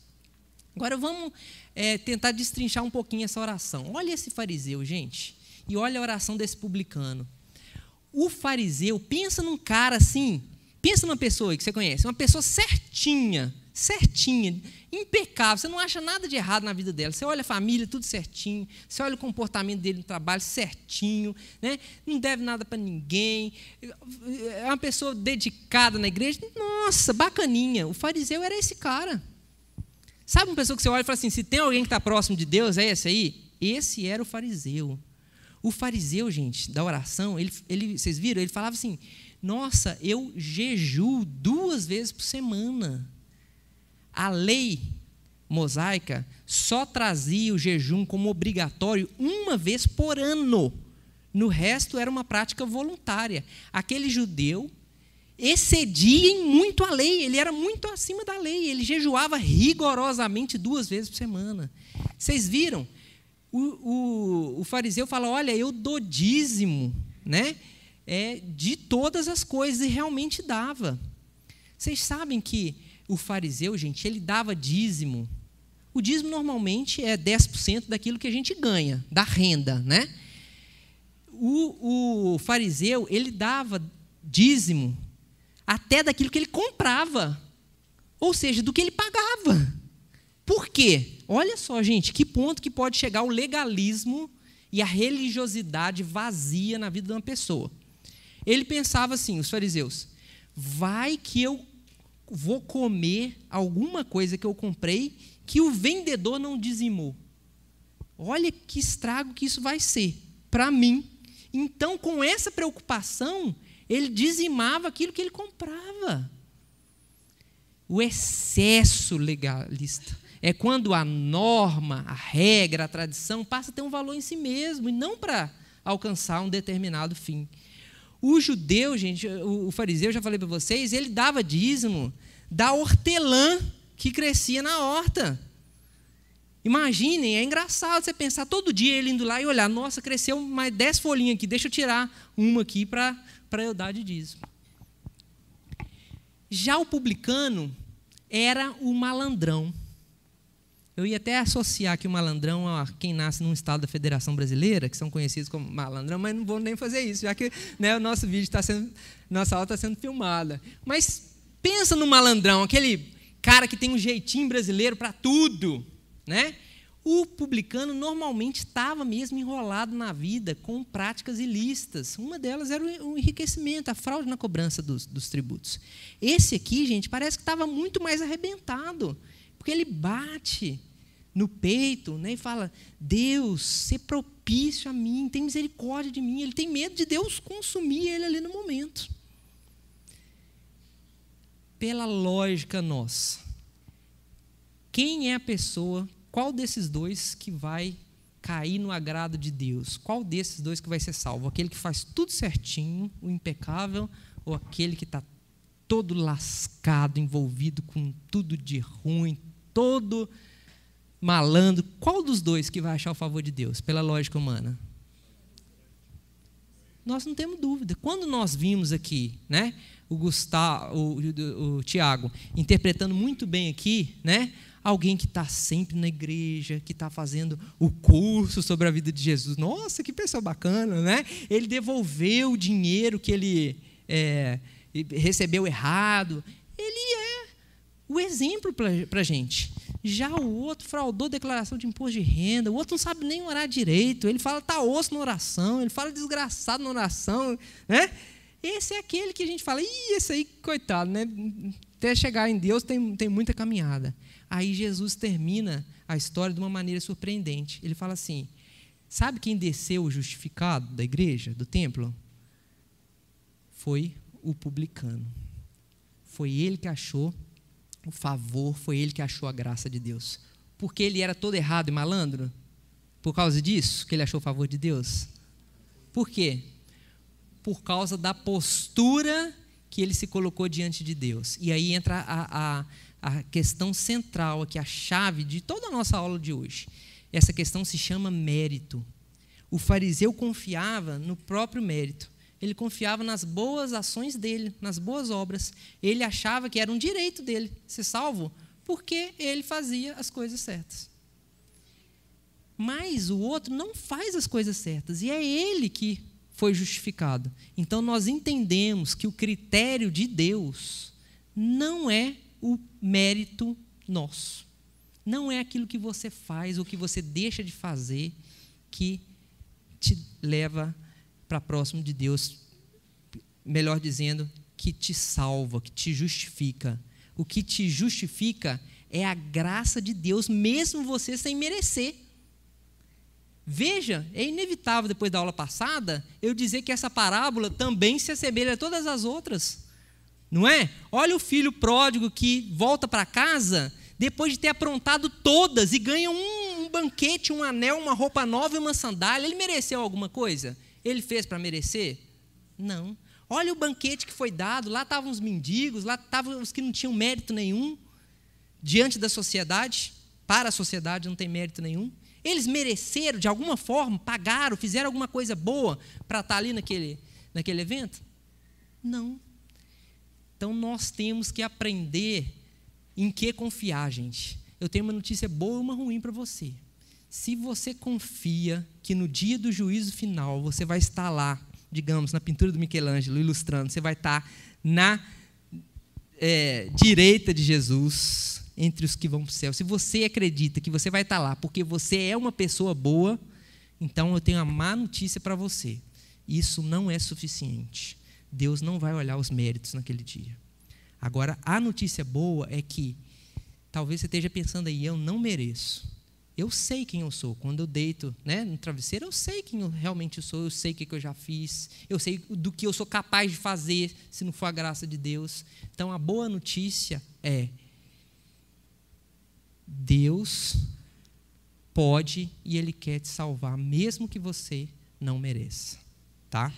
Agora vamos é, tentar destrinchar um pouquinho essa oração. Olha esse fariseu, gente, e olha a oração desse publicano. O fariseu, pensa num cara assim, pensa numa pessoa que você conhece, uma pessoa certinha, certinha, impecável, você não acha nada de errado na vida dela. Você olha a família, tudo certinho, você olha o comportamento dele no trabalho certinho, né? não deve nada para ninguém, é uma pessoa dedicada na igreja. Nossa, bacaninha. O fariseu era esse cara. Sabe uma pessoa que você olha e fala assim: se tem alguém que está próximo de Deus, é esse aí? Esse era o fariseu. O fariseu, gente, da oração, ele, ele, vocês viram? Ele falava assim: Nossa, eu jejuo duas vezes por semana. A lei mosaica só trazia o jejum como obrigatório uma vez por ano. No resto era uma prática voluntária. Aquele judeu excedia em muito a lei, ele era muito acima da lei, ele jejuava rigorosamente duas vezes por semana. Vocês viram? o, o, o fariseu fala: Olha, eu dou dízimo né? é, de todas as coisas, e realmente dava. Vocês sabem que o fariseu, gente, ele dava dízimo. O dízimo normalmente é 10% daquilo que a gente ganha, da renda, né? O, o fariseu, ele dava dízimo até daquilo que ele comprava, ou seja, do que ele pagava. Por quê? Olha só, gente, que ponto que pode chegar o legalismo e a religiosidade vazia na vida de uma pessoa. Ele pensava assim, os fariseus: vai que eu vou comer alguma coisa que eu comprei que o vendedor não dizimou. Olha que estrago que isso vai ser para mim. Então, com essa preocupação, ele dizimava aquilo que ele comprava. O excesso legalista é quando a norma, a regra, a tradição passa a ter um valor em si mesmo e não para alcançar um determinado fim. O judeu, gente, o fariseu, já falei para vocês, ele dava dízimo da hortelã que crescia na horta. Imaginem, é engraçado você pensar todo dia ele indo lá e olhar, nossa, cresceu mais dez folhinhas aqui, deixa eu tirar uma aqui para eu dar de dízimo. Já o publicano era o malandrão. Eu ia até associar aqui o malandrão a quem nasce num estado da Federação Brasileira, que são conhecidos como malandrão, mas não vou nem fazer isso, já que né, o nosso vídeo está sendo, nossa aula está sendo filmada. Mas pensa no malandrão, aquele cara que tem um jeitinho brasileiro para tudo, né? O publicano normalmente estava mesmo enrolado na vida com práticas ilícitas. Uma delas era o enriquecimento, a fraude na cobrança dos, dos tributos. Esse aqui, gente, parece que estava muito mais arrebentado, porque ele bate no peito, né, e fala: Deus, se propício a mim, tem misericórdia de mim. Ele tem medo de Deus consumir ele ali no momento. Pela lógica nossa, quem é a pessoa, qual desses dois que vai cair no agrado de Deus? Qual desses dois que vai ser salvo? Aquele que faz tudo certinho, o impecável, ou aquele que está todo lascado, envolvido com tudo de ruim, todo malandro, qual dos dois que vai achar o favor de Deus, pela lógica humana? Nós não temos dúvida. Quando nós vimos aqui, né, o Gustavo, o, o, o Tiago interpretando muito bem aqui, né, alguém que está sempre na igreja, que está fazendo o curso sobre a vida de Jesus. Nossa, que pessoa bacana, né? Ele devolveu o dinheiro que ele é, recebeu errado. Ele é o exemplo para a gente. Já o outro fraudou declaração de imposto de renda, o outro não sabe nem orar direito, ele fala tá osso na oração, ele fala desgraçado na oração, né? Esse é aquele que a gente fala, ih, esse aí, coitado, né? Até chegar em Deus tem, tem muita caminhada. Aí Jesus termina a história de uma maneira surpreendente. Ele fala assim: sabe quem desceu o justificado da igreja, do templo? Foi o publicano. Foi ele que achou o favor, foi ele que achou a graça de Deus. Porque ele era todo errado e malandro? Por causa disso que ele achou o favor de Deus? Por quê? Por causa da postura que ele se colocou diante de Deus. E aí entra a, a, a questão central aqui, a chave de toda a nossa aula de hoje. Essa questão se chama mérito. O fariseu confiava no próprio mérito. Ele confiava nas boas ações dele, nas boas obras. Ele achava que era um direito dele ser salvo porque ele fazia as coisas certas. Mas o outro não faz as coisas certas e é ele que foi justificado. Então nós entendemos que o critério de Deus não é o mérito nosso. Não é aquilo que você faz ou que você deixa de fazer que te leva a para próximo de Deus, melhor dizendo, que te salva, que te justifica. O que te justifica é a graça de Deus, mesmo você sem merecer. Veja, é inevitável depois da aula passada eu dizer que essa parábola também se assemelha a todas as outras. Não é? Olha o filho pródigo que volta para casa depois de ter aprontado todas e ganha um, um banquete, um anel, uma roupa nova e uma sandália. Ele mereceu alguma coisa? Ele fez para merecer? Não. Olha o banquete que foi dado, lá estavam os mendigos, lá estavam os que não tinham mérito nenhum diante da sociedade, para a sociedade não tem mérito nenhum. Eles mereceram, de alguma forma, pagaram, fizeram alguma coisa boa para estar tá ali naquele, naquele evento? Não. Então nós temos que aprender em que confiar, gente. Eu tenho uma notícia boa e uma ruim para você. Se você confia que no dia do juízo final você vai estar lá, digamos, na pintura do Michelangelo, ilustrando, você vai estar na é, direita de Jesus, entre os que vão para o céu. Se você acredita que você vai estar lá porque você é uma pessoa boa, então eu tenho a má notícia para você. Isso não é suficiente. Deus não vai olhar os méritos naquele dia. Agora, a notícia boa é que talvez você esteja pensando aí, eu não mereço eu sei quem eu sou. Quando eu deito né, no travesseiro, eu sei quem eu realmente sou, eu sei o que, eu já fiz, eu sei do que eu sou capaz de fazer se não for a graça de Deus. Então, a boa notícia é: Deus pode e Ele quer te salvar, mesmo que você não mereça. Tá?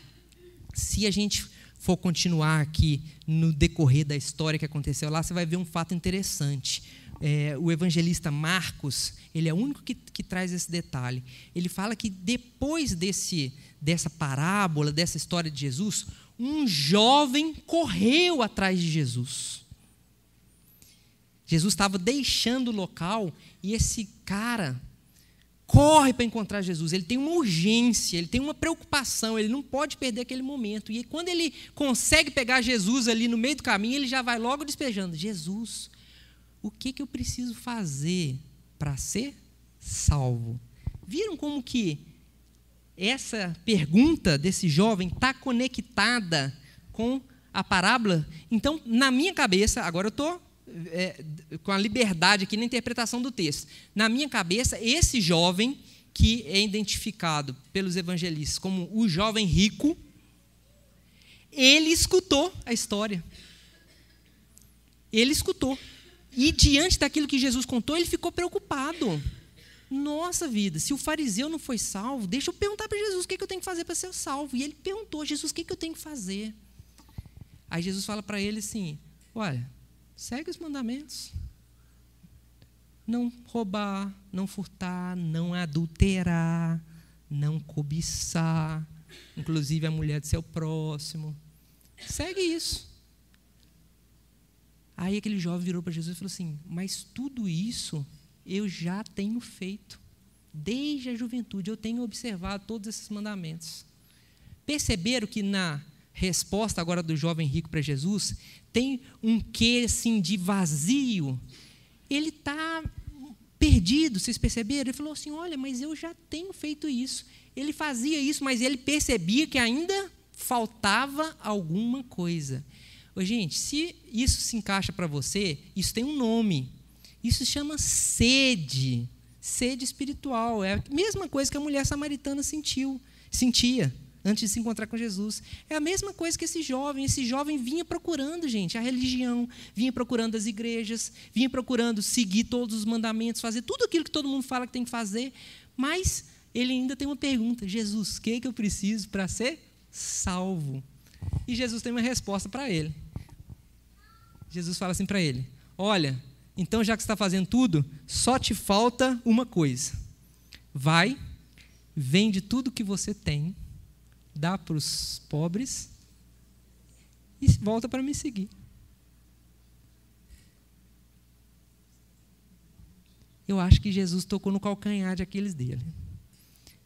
Se a gente for continuar aqui no decorrer da história que aconteceu lá, você vai ver um fato interessante é, o evangelista Marcos, ele é o único que, que traz esse detalhe. Ele fala que depois desse, dessa parábola, dessa história de Jesus, um jovem correu atrás de Jesus. Jesus estava deixando o local e esse cara corre para encontrar Jesus. Ele tem uma urgência, ele tem uma preocupação, ele não pode perder aquele momento. E quando ele consegue pegar Jesus ali no meio do caminho, ele já vai logo despejando: Jesus, o que, que eu preciso fazer para ser salvo? Viram como que essa pergunta desse jovem está conectada com a parábola? Então, na minha cabeça, agora eu estou é, com a liberdade aqui na interpretação do texto. Na minha cabeça, esse jovem que é identificado pelos evangelistas como o jovem rico, ele escutou a história. Ele escutou. E diante daquilo que Jesus contou, ele ficou preocupado. Nossa vida, se o fariseu não foi salvo, deixa eu perguntar para Jesus o que, é que eu tenho que fazer para ser salvo. E ele perguntou, Jesus, o que, é que eu tenho que fazer? Aí Jesus fala para ele assim: olha, segue os mandamentos. Não roubar, não furtar, não adulterar, não cobiçar, inclusive a mulher de seu próximo. Segue isso. Aí aquele jovem virou para Jesus e falou assim: Mas tudo isso eu já tenho feito. Desde a juventude eu tenho observado todos esses mandamentos. Perceberam que na resposta agora do jovem rico para Jesus tem um quê assim de vazio. Ele está perdido, vocês perceberam? Ele falou assim: Olha, mas eu já tenho feito isso. Ele fazia isso, mas ele percebia que ainda faltava alguma coisa gente, se isso se encaixa para você, isso tem um nome. Isso chama sede. Sede espiritual. É a mesma coisa que a mulher samaritana sentiu, sentia antes de se encontrar com Jesus. É a mesma coisa que esse jovem. Esse jovem vinha procurando, gente, a religião, vinha procurando as igrejas, vinha procurando seguir todos os mandamentos, fazer tudo aquilo que todo mundo fala que tem que fazer. Mas ele ainda tem uma pergunta: Jesus, o que, é que eu preciso para ser salvo? E Jesus tem uma resposta para ele. Jesus fala assim para ele: Olha, então já que está fazendo tudo, só te falta uma coisa. Vai, vende tudo que você tem, dá para os pobres e volta para me seguir. Eu acho que Jesus tocou no calcanhar de aqueles dele.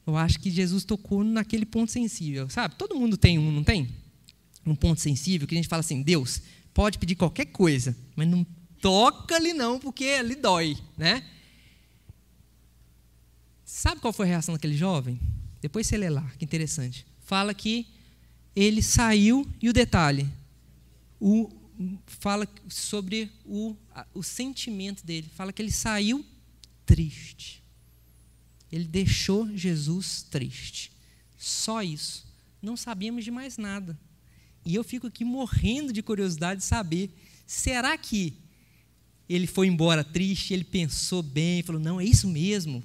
Eu acho que Jesus tocou naquele ponto sensível, sabe? Todo mundo tem um, não tem? Um ponto sensível que a gente fala assim: Deus, pode pedir qualquer coisa, mas não toca ali não, porque ali dói, né? Sabe qual foi a reação daquele jovem? Depois você lê lá, que interessante. Fala que ele saiu e o detalhe, o, fala sobre o, o sentimento dele. Fala que ele saiu triste. Ele deixou Jesus triste. Só isso. Não sabíamos de mais nada. E eu fico aqui morrendo de curiosidade de saber: será que ele foi embora triste? Ele pensou bem, falou: não, é isso mesmo.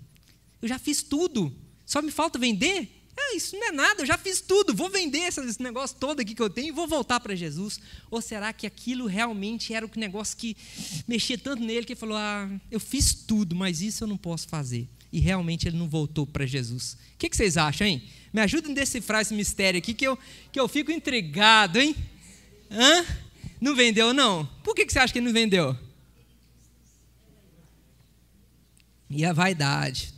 Eu já fiz tudo, só me falta vender? Ah, isso não é nada, eu já fiz tudo, vou vender esse negócio todo aqui que eu tenho e vou voltar para Jesus. Ou será que aquilo realmente era o negócio que mexia tanto nele que ele falou: ah, eu fiz tudo, mas isso eu não posso fazer? e realmente ele não voltou para Jesus. O que, que, vocês acham, hein? Me ajudem a decifrar esse mistério aqui que eu, que eu fico intrigado, hein? Hã? Não vendeu, não? Por que, que você acha que ele não vendeu? E a vaidade.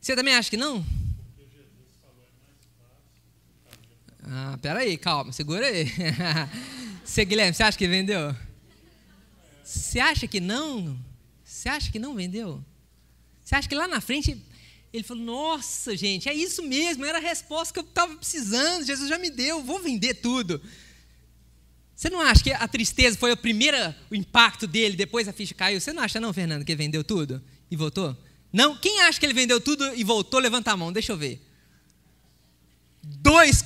Você também acha que não? Ah, peraí, calma, segura aí. Você, Guilherme, você acha que vendeu? Você acha que não? Você acha que não vendeu? Você acha que lá na frente ele falou: Nossa, gente, é isso mesmo, era a resposta que eu estava precisando, Jesus já me deu, vou vender tudo. Você não acha que a tristeza foi a primeira, o impacto dele, depois a ficha caiu? Você não acha, não, Fernando, que ele vendeu tudo e voltou? Não? Quem acha que ele vendeu tudo e voltou, levanta a mão, deixa eu ver. Dois,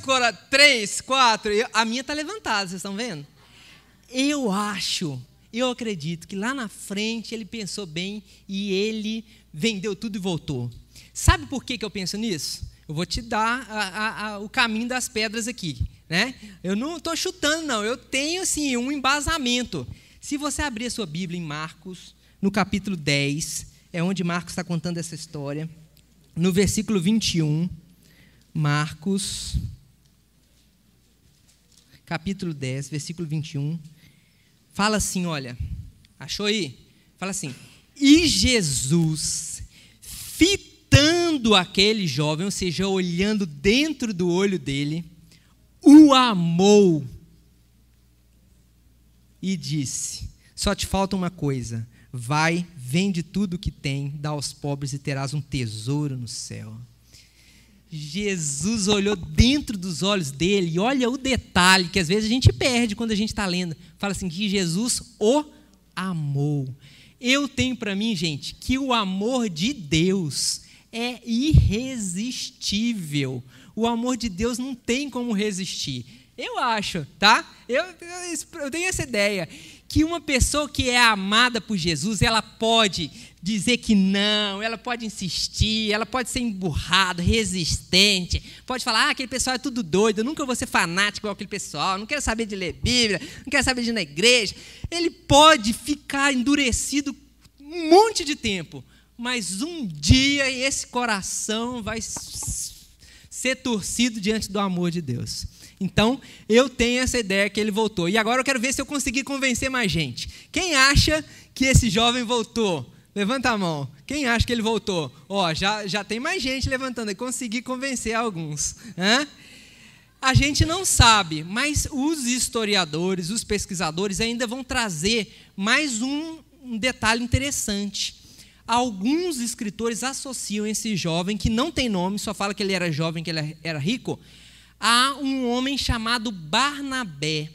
três, quatro, a minha está levantada, vocês estão vendo? Eu acho, eu acredito que lá na frente ele pensou bem e ele vendeu tudo e voltou. Sabe por que, que eu penso nisso? Eu vou te dar a, a, a, o caminho das pedras aqui. Né? Eu não estou chutando, não. Eu tenho assim, um embasamento. Se você abrir a sua Bíblia em Marcos, no capítulo 10, é onde Marcos está contando essa história. No versículo 21, Marcos, capítulo 10, versículo 21, fala assim: olha, achou aí? Fala assim: e Jesus, fitando aquele jovem, ou seja, olhando dentro do olho dele, o amou e disse: Só te falta uma coisa. Vai, vende tudo o que tem, dá aos pobres e terás um tesouro no céu. Jesus olhou dentro dos olhos dele, e olha o detalhe que às vezes a gente perde quando a gente está lendo. Fala assim: que Jesus o amou. Eu tenho para mim, gente, que o amor de Deus é irresistível. O amor de Deus não tem como resistir. Eu acho, tá? Eu, eu, eu tenho essa ideia que uma pessoa que é amada por Jesus, ela pode dizer que não, ela pode insistir, ela pode ser emburrada, resistente, pode falar, ah, aquele pessoal é tudo doido, eu nunca vou ser fanático igual aquele pessoal, não quero saber de ler Bíblia, não quero saber de ir na igreja. Ele pode ficar endurecido um monte de tempo, mas um dia esse coração vai ser torcido diante do amor de Deus. Então, eu tenho essa ideia que ele voltou. E agora eu quero ver se eu consegui convencer mais gente. Quem acha que esse jovem voltou? Levanta a mão. Quem acha que ele voltou? Ó, já, já tem mais gente levantando. Eu consegui convencer alguns. Hã? A gente não sabe, mas os historiadores, os pesquisadores ainda vão trazer mais um, um detalhe interessante. Alguns escritores associam esse jovem, que não tem nome, só fala que ele era jovem, que ele era rico, a um homem chamado Barnabé.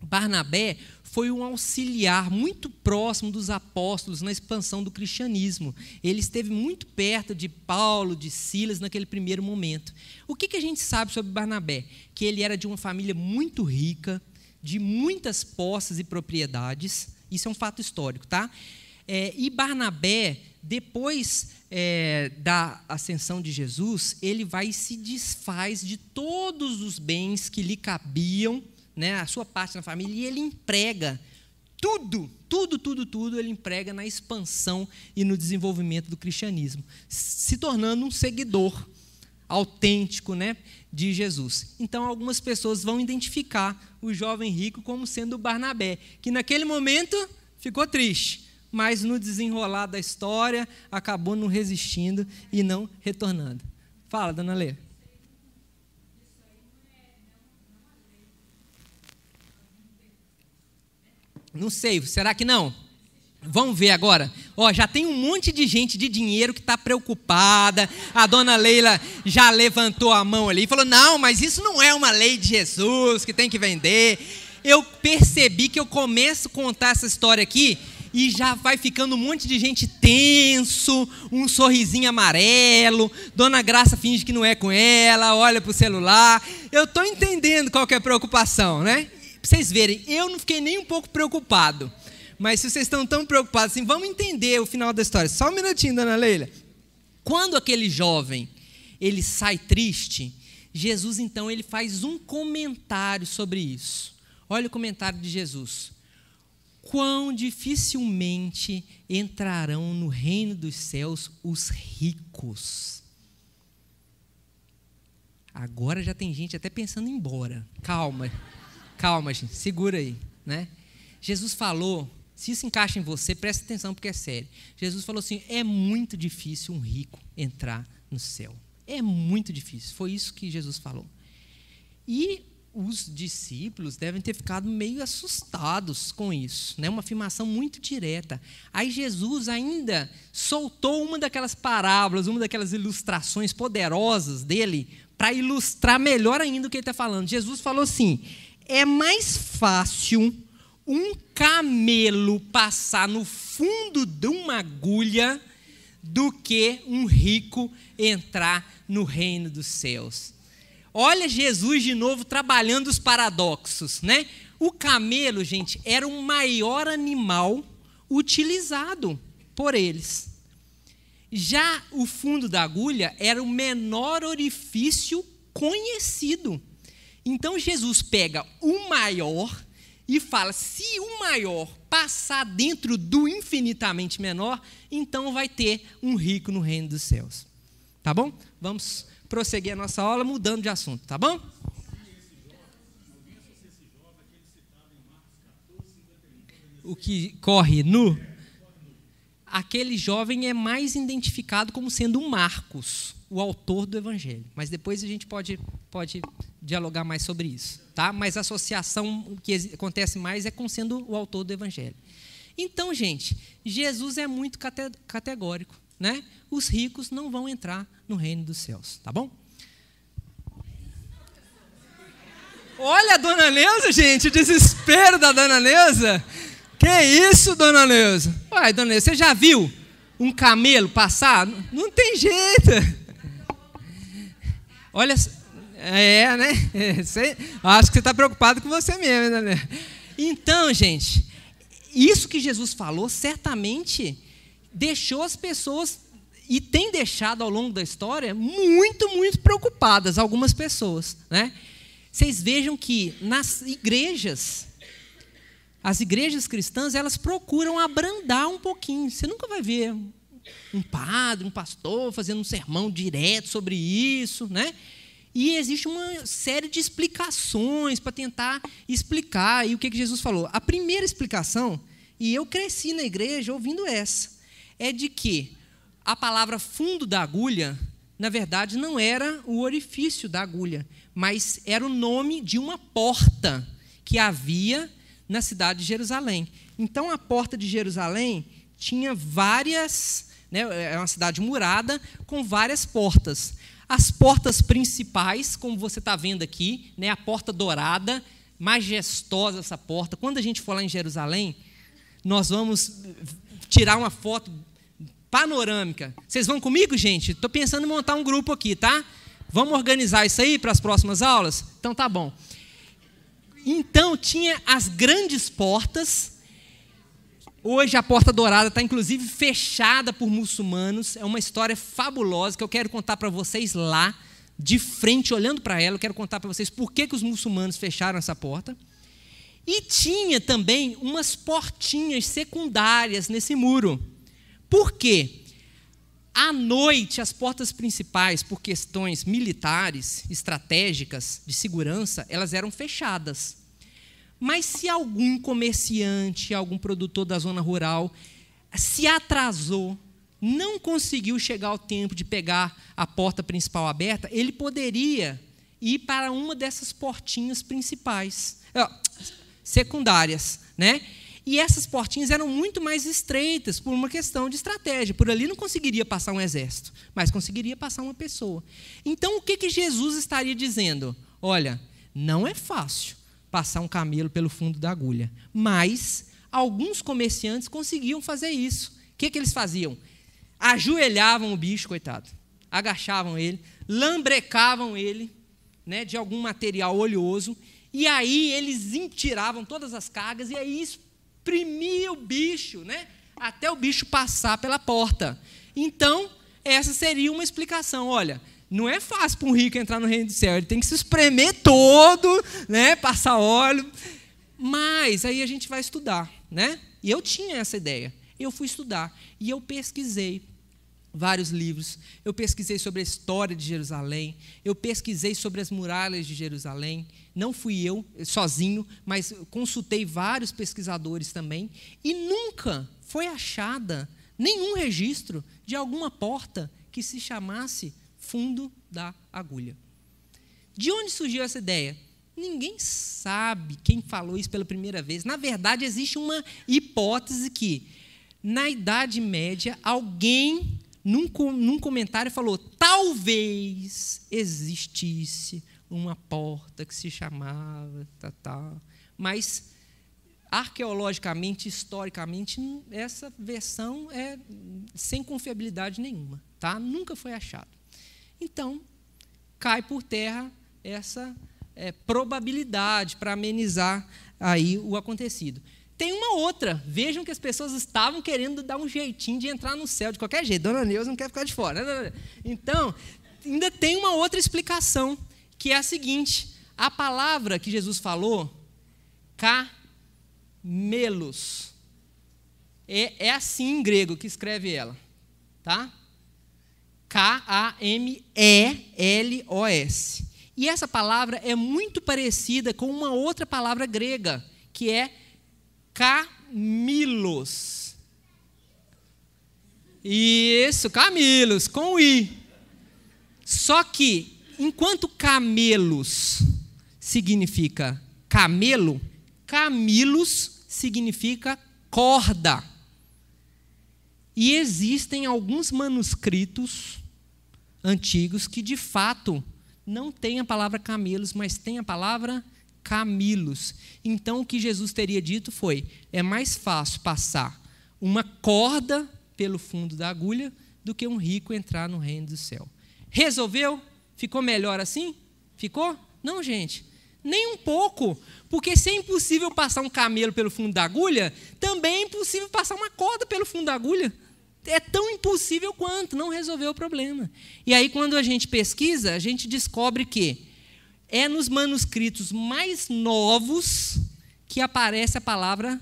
Barnabé foi um auxiliar muito próximo dos apóstolos na expansão do cristianismo. Ele esteve muito perto de Paulo, de Silas, naquele primeiro momento. O que, que a gente sabe sobre Barnabé? Que ele era de uma família muito rica, de muitas posses e propriedades. Isso é um fato histórico, tá? É, e Barnabé, depois é, da ascensão de Jesus, ele vai e se desfaz de todos os bens que lhe cabiam, né, a sua parte na família, e ele emprega tudo, tudo, tudo, tudo, ele emprega na expansão e no desenvolvimento do cristianismo, se tornando um seguidor autêntico né, de Jesus. Então, algumas pessoas vão identificar o jovem rico como sendo Barnabé, que naquele momento ficou triste mas no desenrolar da história acabou não resistindo e não retornando. Fala, dona Lê. Não sei, será que não? Vamos ver agora. Ó, já tem um monte de gente de dinheiro que está preocupada. A dona Leila já levantou a mão ali e falou: Não, mas isso não é uma lei de Jesus que tem que vender. Eu percebi que eu começo a contar essa história aqui e já vai ficando um monte de gente tenso, um sorrisinho amarelo, Dona Graça finge que não é com ela, olha pro celular. Eu tô entendendo qual que é a preocupação, né? Pra vocês verem, eu não fiquei nem um pouco preocupado. Mas se vocês estão tão preocupados assim, vamos entender o final da história. Só um minutinho, Dona Leila. Quando aquele jovem, ele sai triste, Jesus então ele faz um comentário sobre isso. Olha o comentário de Jesus quão dificilmente entrarão no reino dos céus os ricos. Agora já tem gente até pensando em ir embora. Calma, calma, gente, segura aí, né? Jesus falou, se isso encaixa em você, preste atenção porque é sério. Jesus falou assim: é muito difícil um rico entrar no céu. É muito difícil. Foi isso que Jesus falou. E os discípulos devem ter ficado meio assustados com isso, né? Uma afirmação muito direta. Aí Jesus ainda soltou uma daquelas parábolas, uma daquelas ilustrações poderosas dele para ilustrar melhor ainda o que ele está falando. Jesus falou assim: é mais fácil um camelo passar no fundo de uma agulha do que um rico entrar no reino dos céus. Olha Jesus de novo trabalhando os paradoxos, né? O camelo, gente, era o maior animal utilizado por eles. Já o fundo da agulha era o menor orifício conhecido. Então Jesus pega o maior e fala: se o maior passar dentro do infinitamente menor, então vai ter um rico no reino dos céus. Tá bom? Vamos prosseguir a nossa aula mudando de assunto, tá bom? O que corre nu? Aquele jovem é mais identificado como sendo o Marcos, o autor do evangelho. Mas depois a gente pode, pode dialogar mais sobre isso, tá? Mas a associação que acontece mais é com sendo o autor do evangelho. Então, gente, Jesus é muito categórico, né? os ricos não vão entrar no reino dos céus, tá bom? Olha a dona Neuza, gente, o desespero da dona Neuza. Que isso, dona Neuza? Uai, dona Neuza, você já viu um camelo passar? Não tem jeito. Olha, é, né? Você, acho que você está preocupado com você mesmo, dona né, Neuza. Né? Então, gente, isso que Jesus falou certamente deixou as pessoas e tem deixado ao longo da história muito, muito preocupadas algumas pessoas. Né? Vocês vejam que nas igrejas, as igrejas cristãs, elas procuram abrandar um pouquinho. Você nunca vai ver um padre, um pastor fazendo um sermão direto sobre isso, né? E existe uma série de explicações para tentar explicar e o que, que Jesus falou. A primeira explicação, e eu cresci na igreja ouvindo essa, é de que a palavra fundo da agulha, na verdade, não era o orifício da agulha, mas era o nome de uma porta que havia na cidade de Jerusalém. Então, a porta de Jerusalém tinha várias, né, é uma cidade murada com várias portas. As portas principais, como você está vendo aqui, né, a porta dourada, majestosa essa porta. Quando a gente for lá em Jerusalém, nós vamos tirar uma foto panorâmica. Vocês vão comigo, gente? Estou pensando em montar um grupo aqui, tá? Vamos organizar isso aí para as próximas aulas? Então tá bom. Então tinha as grandes portas. Hoje a Porta Dourada está inclusive fechada por muçulmanos. É uma história fabulosa que eu quero contar para vocês lá, de frente, olhando para ela. Eu quero contar para vocês por que, que os muçulmanos fecharam essa porta. E tinha também umas portinhas secundárias nesse muro. Por quê? À noite, as portas principais, por questões militares, estratégicas, de segurança, elas eram fechadas. Mas se algum comerciante, algum produtor da zona rural se atrasou, não conseguiu chegar ao tempo de pegar a porta principal aberta, ele poderia ir para uma dessas portinhas principais, secundárias, né? E essas portinhas eram muito mais estreitas por uma questão de estratégia. Por ali não conseguiria passar um exército, mas conseguiria passar uma pessoa. Então, o que, que Jesus estaria dizendo? Olha, não é fácil passar um camelo pelo fundo da agulha, mas alguns comerciantes conseguiam fazer isso. O que, que eles faziam? Ajoelhavam o bicho, coitado, agachavam ele, lambrecavam ele né, de algum material oleoso e aí eles tiravam todas as cargas e aí oprimia o bicho, né? Até o bicho passar pela porta. Então, essa seria uma explicação. Olha, não é fácil para um rico entrar no reino do céu. Ele tem que se espremer todo, né? Passar óleo. Mas aí a gente vai estudar, né? E eu tinha essa ideia. Eu fui estudar e eu pesquisei vários livros, eu pesquisei sobre a história de Jerusalém, eu pesquisei sobre as muralhas de Jerusalém. Não fui eu eh, sozinho, mas consultei vários pesquisadores também e nunca foi achada nenhum registro de alguma porta que se chamasse fundo da agulha. De onde surgiu essa ideia? Ninguém sabe quem falou isso pela primeira vez. Na verdade, existe uma hipótese que na Idade Média alguém num, num comentário falou: talvez existisse uma porta que se chamava tá, tá. mas arqueologicamente, historicamente, essa versão é sem confiabilidade nenhuma, tá? Nunca foi achado. Então cai por terra essa é, probabilidade para amenizar aí o acontecido. Tem uma outra. Vejam que as pessoas estavam querendo dar um jeitinho de entrar no céu de qualquer jeito. Dona Neuza não quer ficar de fora. né? Então, ainda tem uma outra explicação, que é a seguinte: a palavra que Jesus falou, camelos, é, é assim em grego que escreve ela, tá? K-A-M-E-L-O-S. E essa palavra é muito parecida com uma outra palavra grega, que é Camilos. Isso, Camilos, com I. Só que, enquanto camelos significa camelo, camilos significa corda. E existem alguns manuscritos antigos que, de fato, não tem a palavra camelos, mas tem a palavra Camilos. Então o que Jesus teria dito foi: é mais fácil passar uma corda pelo fundo da agulha do que um rico entrar no reino do céu. Resolveu? Ficou melhor assim? Ficou? Não, gente. Nem um pouco. Porque se é impossível passar um camelo pelo fundo da agulha, também é impossível passar uma corda pelo fundo da agulha. É tão impossível quanto, não resolveu o problema. E aí, quando a gente pesquisa, a gente descobre que é nos manuscritos mais novos que aparece a palavra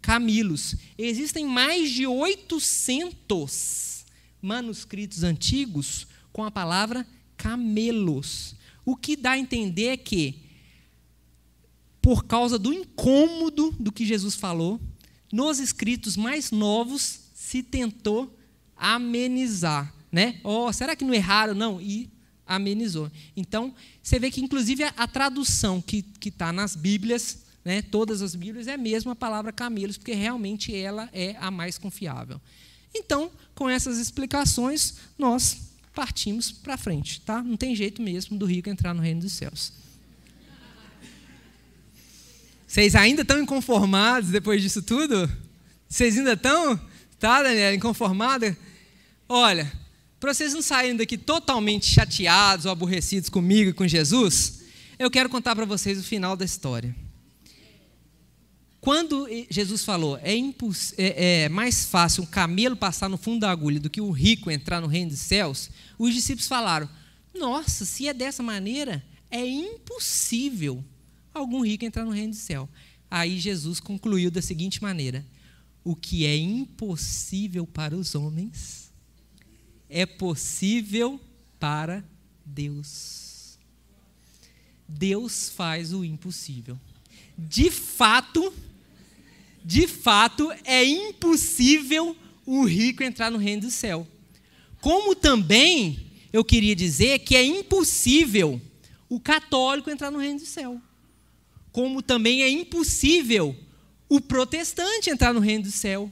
Camilos. Existem mais de 800 manuscritos antigos com a palavra camelos. O que dá a entender é que, por causa do incômodo do que Jesus falou, nos escritos mais novos se tentou amenizar. Né? Oh, será que não erraram? Não, e amenizou. Então, você vê que, inclusive, a, tradução que está nas Bíblias, né, todas as Bíblias, é a mesma palavra camelos, porque realmente ela é a mais confiável. Então, com essas explicações, nós partimos para frente, tá? Não tem jeito mesmo do rico entrar no reino dos céus. Vocês ainda estão inconformados depois disso tudo? Vocês ainda estão, tá, Daniela, inconformada? Olha, para vocês não saírem daqui totalmente chateados ou aborrecidos comigo e com Jesus, eu quero contar para vocês o final da história. Quando Jesus falou, é, é, é, mais fácil um camelo passar no fundo da agulha do que um rico entrar no reino dos céus, os discípulos falaram: Nossa, se é dessa maneira, é impossível algum rico entrar no reino do céu. Aí Jesus concluiu da seguinte maneira: O que é impossível para os homens é possível para Deus. Deus faz o impossível. De fato, de fato, é impossível o rico entrar no reino do céu. Como também eu queria dizer que é impossível o católico entrar no reino do céu. Como também é impossível o protestante entrar no reino do céu.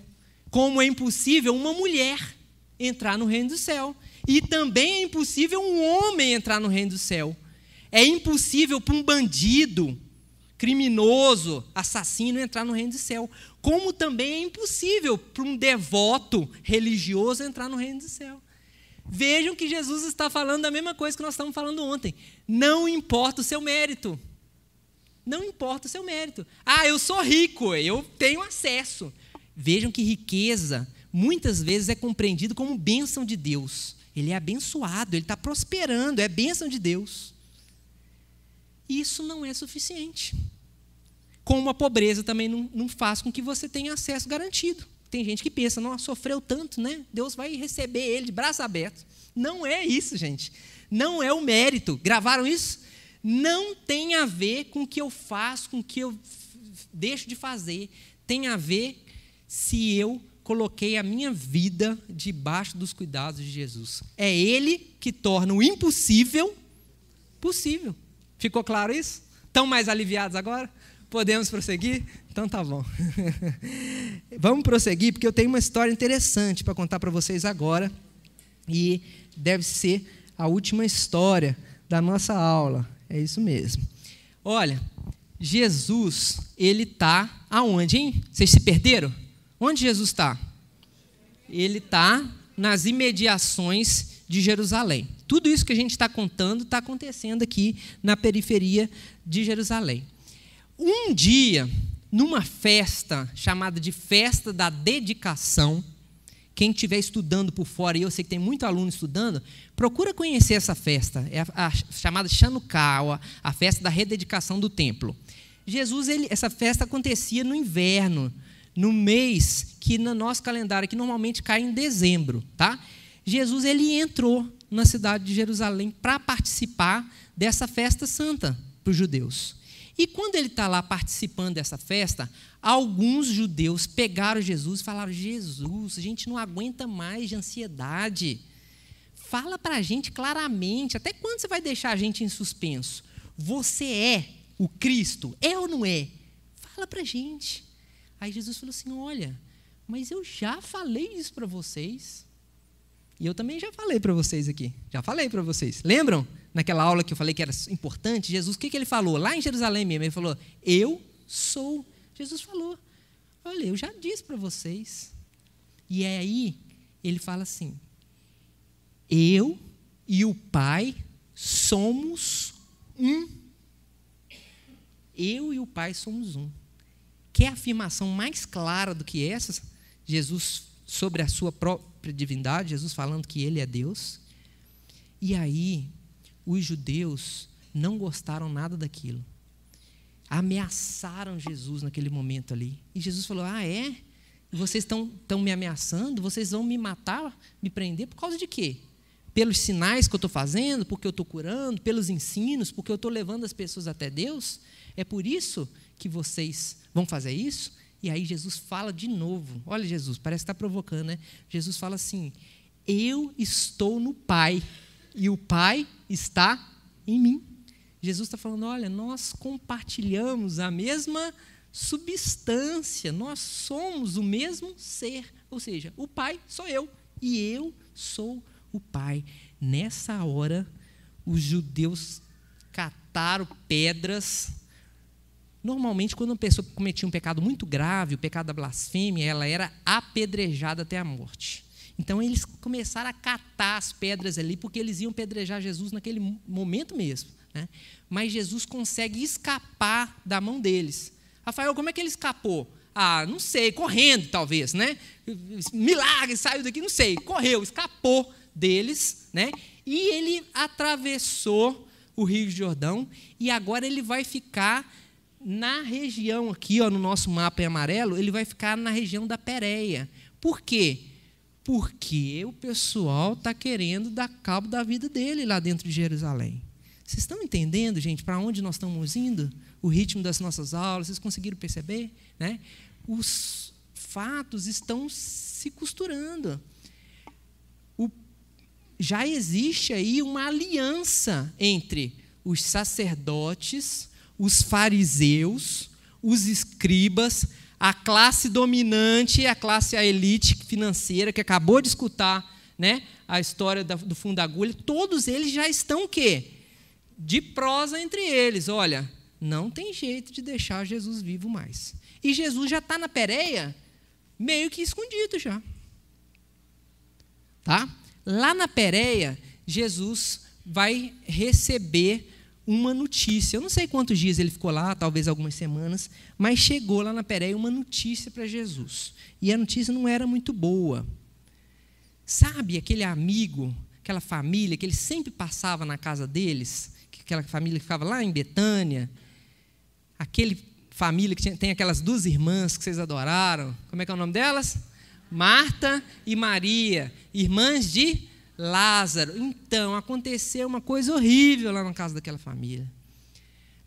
Como é impossível uma mulher entrar no reino do céu. E também é impossível um homem entrar no reino do céu. É impossível para um bandido, criminoso, assassino entrar no reino do céu. Como também é impossível para um devoto religioso entrar no reino do céu. Vejam que Jesus está falando a mesma coisa que nós estávamos falando ontem. Não importa o seu mérito. Não importa o seu mérito. Ah, eu sou rico, eu tenho acesso. Vejam que riqueza muitas vezes é compreendido como bênção de Deus. Ele é abençoado, ele está prosperando, é bênção de Deus. E isso não é suficiente. Como a pobreza também não, não faz com que você tenha acesso garantido. Tem gente que pensa, não, sofreu tanto, né? Deus vai receber ele de braço aberto. Não é isso, gente. Não é o mérito. Gravaram isso? Não tem a ver com o que eu faço, com o que eu deixo de fazer. Tem a ver se eu coloquei a minha vida debaixo dos cuidados de Jesus. É Ele que torna o impossível possível. Ficou claro isso? Estão mais aliviados agora? Podemos prosseguir? Então tá bom. Vamos prosseguir, porque eu tenho uma história interessante para contar para vocês agora. E deve ser a última história da nossa aula. É isso mesmo. Olha, Jesus, ele tá aonde, hein? Vocês se perderam? Onde Jesus está? Ele está nas imediações de Jerusalém. Tudo isso que a gente está contando está acontecendo aqui na periferia de Jerusalém. Um dia, numa festa chamada de Festa da Dedicação, quem estiver estudando por fora, e eu sei que tem muito aluno estudando, procura conhecer essa festa. É a, a chamada Chanukah, a, a festa da rededicação do templo. Jesus, ele, essa festa acontecia no inverno, no mês que no nosso calendário, que normalmente cai em dezembro, tá? Jesus ele entrou na cidade de Jerusalém para participar dessa festa santa para os judeus. E quando ele está lá participando dessa festa, alguns judeus pegaram Jesus e falaram: Jesus, a gente não aguenta mais de ansiedade. Fala para a gente claramente, até quando você vai deixar a gente em suspenso? Você é o Cristo? É ou não é? Fala para a gente. Aí Jesus falou assim: Olha, mas eu já falei isso para vocês. E eu também já falei para vocês aqui. Já falei para vocês. Lembram? Naquela aula que eu falei que era importante, Jesus, o que, que ele falou? Lá em Jerusalém mesmo, ele falou: Eu sou. Jesus falou: Olha, eu já disse para vocês. E é aí ele fala assim: Eu e o Pai somos um. Eu e o Pai somos um quer afirmação mais clara do que essa? Jesus sobre a sua própria divindade, Jesus falando que ele é Deus. E aí, os judeus não gostaram nada daquilo. Ameaçaram Jesus naquele momento ali. E Jesus falou: Ah, é? Vocês estão me ameaçando? Vocês vão me matar, me prender? Por causa de quê? pelos sinais que eu estou fazendo, porque eu estou curando, pelos ensinos, porque eu estou levando as pessoas até Deus, é por isso que vocês vão fazer isso? E aí Jesus fala de novo. Olha, Jesus, parece que está provocando, né? Jesus fala assim: Eu estou no Pai, e o Pai está em mim. Jesus está falando: olha, nós compartilhamos a mesma substância, nós somos o mesmo ser. Ou seja, o Pai sou eu, e eu sou o o Pai. Nessa hora, os judeus cataram pedras. Normalmente, quando uma pessoa cometia um pecado muito grave, o pecado da blasfêmia, ela era apedrejada até a morte. Então, eles começaram a catar as pedras ali, porque eles iam pedrejar Jesus naquele momento mesmo. Né? Mas Jesus consegue escapar da mão deles. Rafael, como é que ele escapou? Ah, não sei, correndo talvez, né? Milagre, saiu daqui, não sei. Correu, escapou deles, né? E ele atravessou o Rio Jordão e agora ele vai ficar na região aqui, ó, no nosso mapa em amarelo, ele vai ficar na região da Pérea. Por quê? Porque o pessoal está querendo dar cabo da vida dele lá dentro de Jerusalém. Vocês estão entendendo, gente, para onde nós estamos indo? O ritmo das nossas aulas, vocês conseguiram perceber? Né? Os fatos estão se costurando já existe aí uma aliança entre os sacerdotes, os fariseus, os escribas, a classe dominante, a classe a elite financeira que acabou de escutar, né, a história do fundo da agulha, todos eles já estão o quê? De prosa entre eles, olha, não tem jeito de deixar Jesus vivo mais. E Jesus já está na pereia, meio que escondido já. Tá? Lá na Pérea Jesus vai receber uma notícia. Eu não sei quantos dias ele ficou lá, talvez algumas semanas, mas chegou lá na Pérea uma notícia para Jesus. E a notícia não era muito boa. Sabe aquele amigo, aquela família que ele sempre passava na casa deles, aquela família que ficava lá em Betânia, aquele família que tinha, tem aquelas duas irmãs que vocês adoraram. Como é que é o nome delas? Marta e Maria, irmãs de Lázaro. Então, aconteceu uma coisa horrível lá na casa daquela família.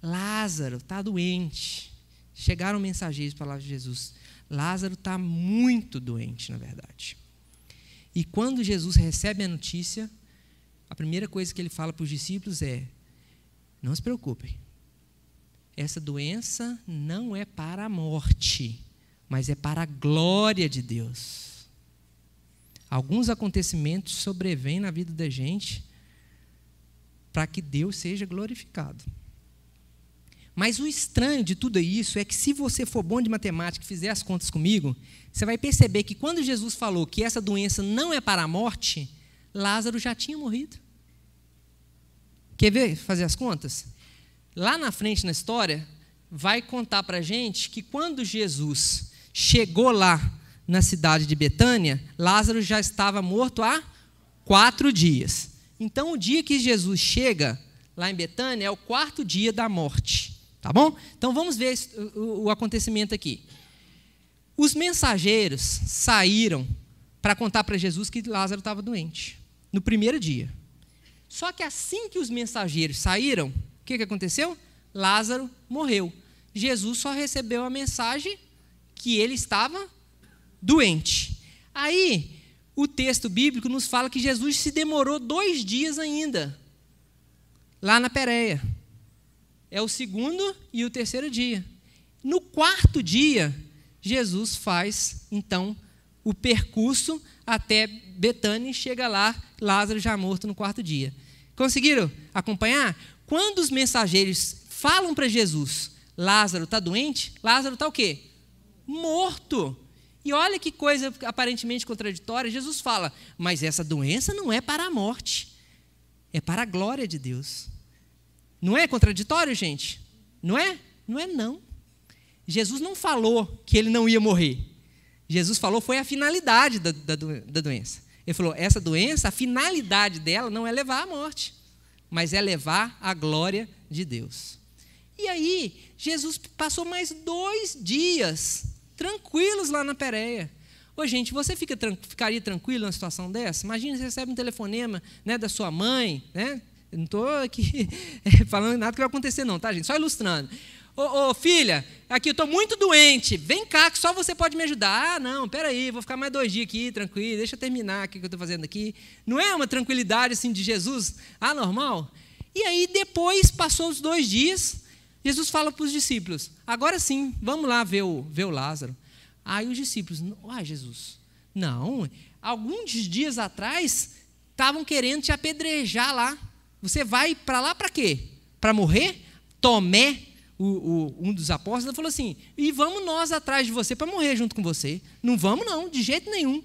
Lázaro está doente. Chegaram mensageiros para lá de Jesus. Lázaro está muito doente, na verdade. E quando Jesus recebe a notícia, a primeira coisa que ele fala para os discípulos é: não se preocupem, essa doença não é para a morte, mas é para a glória de Deus. Alguns acontecimentos sobrevêm na vida da gente para que Deus seja glorificado. Mas o estranho de tudo isso é que, se você for bom de matemática e fizer as contas comigo, você vai perceber que quando Jesus falou que essa doença não é para a morte, Lázaro já tinha morrido. Quer ver fazer as contas? Lá na frente na história, vai contar para a gente que quando Jesus Chegou lá na cidade de Betânia, Lázaro já estava morto há quatro dias. Então, o dia que Jesus chega lá em Betânia é o quarto dia da morte. Tá bom? Então, vamos ver o acontecimento aqui. Os mensageiros saíram para contar para Jesus que Lázaro estava doente, no primeiro dia. Só que assim que os mensageiros saíram, o que, que aconteceu? Lázaro morreu. Jesus só recebeu a mensagem que ele estava doente. Aí, o texto bíblico nos fala que Jesus se demorou dois dias ainda, lá na Pérea. É o segundo e o terceiro dia. No quarto dia, Jesus faz, então, o percurso até Betânia e chega lá, Lázaro já morto no quarto dia. Conseguiram acompanhar? Quando os mensageiros falam para Jesus, Lázaro está doente, Lázaro está o quê? morto. E olha que coisa aparentemente contraditória. Jesus fala: Mas essa doença não é para a morte, é para a glória de Deus. Não é contraditório, gente? Não é? Não é, não. Jesus não falou que ele não ia morrer. Jesus falou foi a finalidade da, da, da doença. Ele falou: essa doença, a finalidade dela não é levar à morte, mas é levar à glória de Deus. E aí, Jesus passou mais dois dias tranquilos lá na Pereia. Ô, gente, você fica, ficaria tranquilo numa situação dessa? Imagina, você recebe um telefonema né, da sua mãe, né? Eu não estou aqui falando nada que vai acontecer, não, tá, gente? Só ilustrando. Ô, ô filha, aqui eu estou muito doente, vem cá que só você pode me ajudar. Ah, não, peraí, vou ficar mais dois dias aqui, tranquilo, deixa eu terminar o que eu estou fazendo aqui. Não é uma tranquilidade assim de Jesus anormal? e aí depois passou os dois dias, Jesus fala para os discípulos: agora sim, vamos lá ver o, ver o Lázaro. Aí os discípulos: ah, Jesus, não, alguns dias atrás estavam querendo te apedrejar lá. Você vai para lá para quê? Para morrer? Tomé, o, o, um dos apóstolos, falou assim: e vamos nós atrás de você para morrer junto com você. Não vamos, não, de jeito nenhum.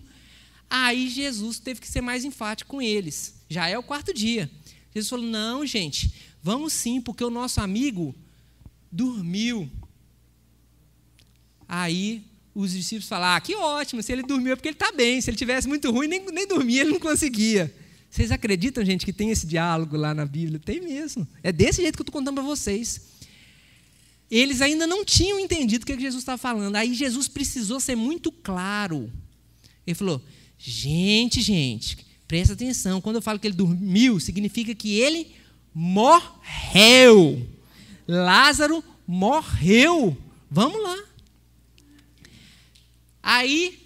Aí Jesus teve que ser mais enfático com eles. Já é o quarto dia. Jesus falou: não, gente, vamos sim, porque o nosso amigo dormiu. Aí os discípulos falaram: ah, que ótimo, se ele dormiu é porque ele está bem, se ele tivesse muito ruim, nem, nem dormia, ele não conseguia. Vocês acreditam, gente, que tem esse diálogo lá na Bíblia? Tem mesmo. É desse jeito que eu estou contando para vocês. Eles ainda não tinham entendido o que é Jesus estava falando. Aí Jesus precisou ser muito claro. Ele falou: gente, gente, presta atenção. Quando eu falo que ele dormiu, significa que ele morreu. Lázaro morreu. Vamos lá. Aí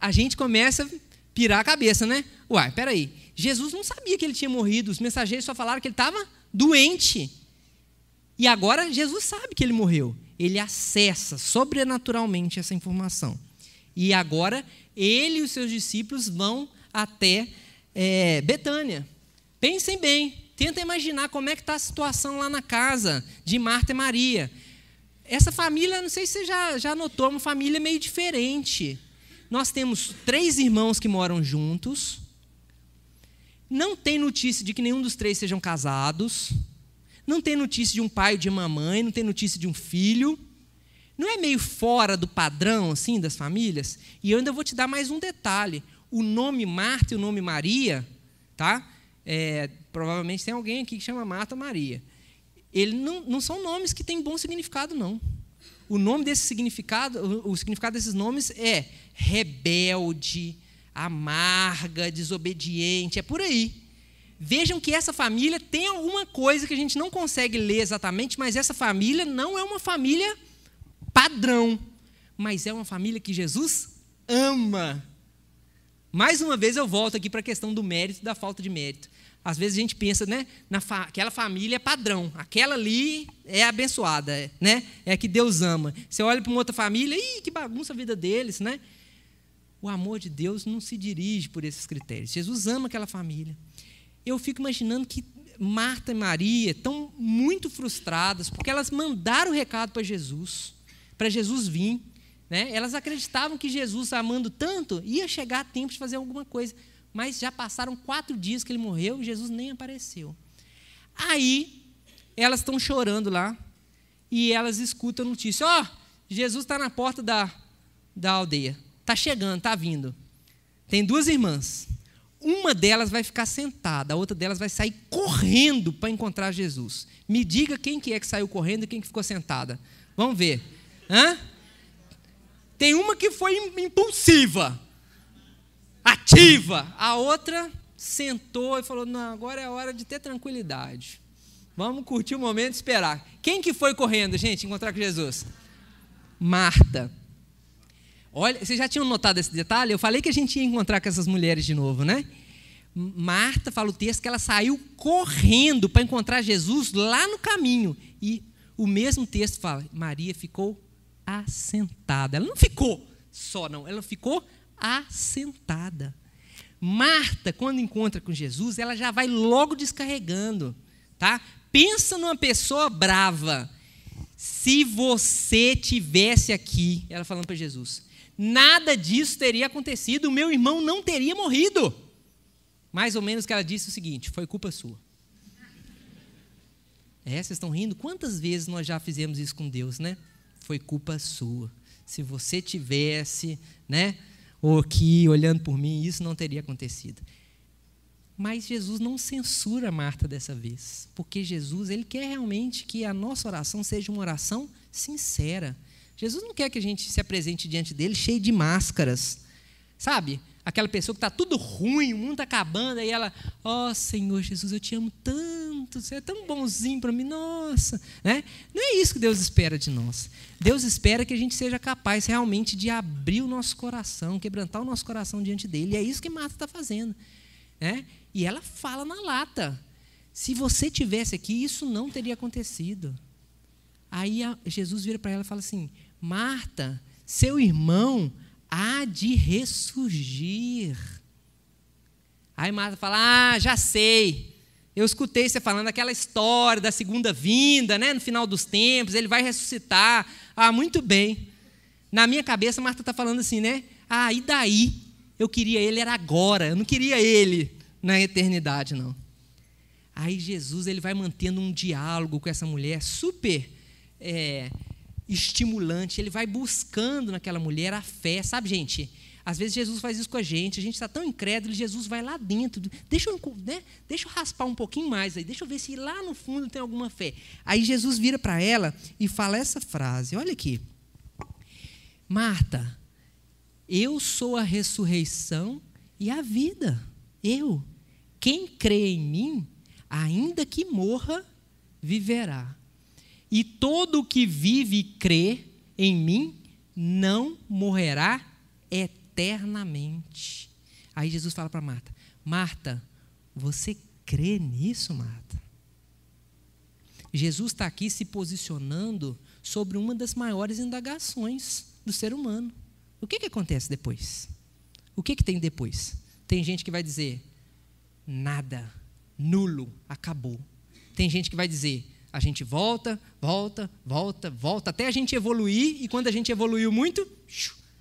a gente começa a pirar a cabeça, né? Uai, peraí. Jesus não sabia que ele tinha morrido. Os mensageiros só falaram que ele estava doente. E agora Jesus sabe que ele morreu. Ele acessa sobrenaturalmente essa informação. E agora ele e os seus discípulos vão até é, Betânia. Pensem bem, Tenta imaginar como é que está a situação lá na casa de Marta e Maria. Essa família, não sei se você já, já notou, é uma família meio diferente. Nós temos três irmãos que moram juntos. Não tem notícia de que nenhum dos três sejam casados. Não tem notícia de um pai ou de uma mãe, não tem notícia de um filho. Não é meio fora do padrão assim das famílias? E eu ainda vou te dar mais um detalhe. O nome Marta e o nome Maria, tá? É, Provavelmente tem alguém aqui que chama Marta Maria. Ele não, não são nomes que têm bom significado, não. O nome desse significado, o significado desses nomes é rebelde, amarga, desobediente, é por aí. Vejam que essa família tem alguma coisa que a gente não consegue ler exatamente, mas essa família não é uma família padrão, mas é uma família que Jesus ama. Mais uma vez eu volto aqui para a questão do mérito e da falta de mérito. Às vezes a gente pensa, né, naquela fa família é padrão, aquela ali é abençoada, né? É que Deus ama. Você olha para uma outra família, e que bagunça a vida deles, né? O amor de Deus não se dirige por esses critérios. Jesus ama aquela família. Eu fico imaginando que Marta e Maria estão muito frustradas porque elas mandaram o recado para Jesus, para Jesus vir. Né? Elas acreditavam que Jesus, amando tanto, ia chegar a tempo de fazer alguma coisa mas já passaram quatro dias que ele morreu e Jesus nem apareceu. Aí, elas estão chorando lá e elas escutam a notícia: Ó, oh, Jesus está na porta da, da aldeia, está chegando, está vindo. Tem duas irmãs. Uma delas vai ficar sentada, a outra delas vai sair correndo para encontrar Jesus. Me diga quem que é que saiu correndo e quem que ficou sentada. Vamos ver. Hã? Tem uma que foi impulsiva ativa. A outra sentou e falou: Não, agora é a hora de ter tranquilidade. Vamos curtir o momento e esperar. Quem que foi correndo, gente, encontrar com Jesus? Marta. Olha, vocês já tinham notado esse detalhe? Eu falei que a gente ia encontrar com essas mulheres de novo, né? Marta, fala o texto, que ela saiu correndo para encontrar Jesus lá no caminho. E o mesmo texto fala: Maria ficou assentada. Ela não ficou só, não. Ela ficou assentada assentada. Marta, quando encontra com Jesus, ela já vai logo descarregando, tá? Pensa numa pessoa brava. Se você tivesse aqui, ela falando para Jesus, nada disso teria acontecido, o meu irmão não teria morrido. Mais ou menos que ela disse o seguinte: foi culpa sua. É, vocês estão rindo? Quantas vezes nós já fizemos isso com Deus, né? Foi culpa sua. Se você tivesse, né? ou aqui olhando por mim, isso não teria acontecido. Mas Jesus não censura Marta dessa vez, porque Jesus ele quer realmente que a nossa oração seja uma oração sincera. Jesus não quer que a gente se apresente diante dele cheio de máscaras, sabe? aquela pessoa que está tudo ruim, o mundo está acabando, e ela, ó oh, Senhor Jesus, eu te amo tanto, você é tão bonzinho para mim, nossa. Né? Não é isso que Deus espera de nós. Deus espera que a gente seja capaz realmente de abrir o nosso coração, quebrantar o nosso coração diante dele. E é isso que Marta está fazendo. Né? E ela fala na lata. Se você tivesse aqui, isso não teria acontecido. Aí a, Jesus vira para ela e fala assim: Marta, seu irmão há de ressurgir. Aí Marta fala: Ah, já sei. Eu escutei você falando aquela história da segunda vinda, né? No final dos tempos, ele vai ressuscitar. Ah, muito bem. Na minha cabeça, Marta está falando assim, né? Ah, e daí? Eu queria ele era agora. Eu não queria ele na eternidade, não. Aí Jesus ele vai mantendo um diálogo com essa mulher super é, estimulante, ele vai buscando naquela mulher a fé, sabe, gente? Às vezes Jesus faz isso com a gente, a gente está tão incrédulo, Jesus vai lá dentro, deixa eu, né, deixa eu raspar um pouquinho mais aí, deixa eu ver se lá no fundo tem alguma fé. Aí Jesus vira para ela e fala essa frase: olha aqui, Marta, eu sou a ressurreição e a vida. Eu. Quem crê em mim, ainda que morra, viverá. E todo que vive e crê em mim não morrerá eternamente. Aí Jesus fala para Marta: Marta, você crê nisso, Marta? Jesus está aqui se posicionando sobre uma das maiores indagações do ser humano. O que, que acontece depois? O que, que tem depois? Tem gente que vai dizer: nada, nulo, acabou. Tem gente que vai dizer: a gente volta, volta, volta, volta, até a gente evoluir, e quando a gente evoluiu muito,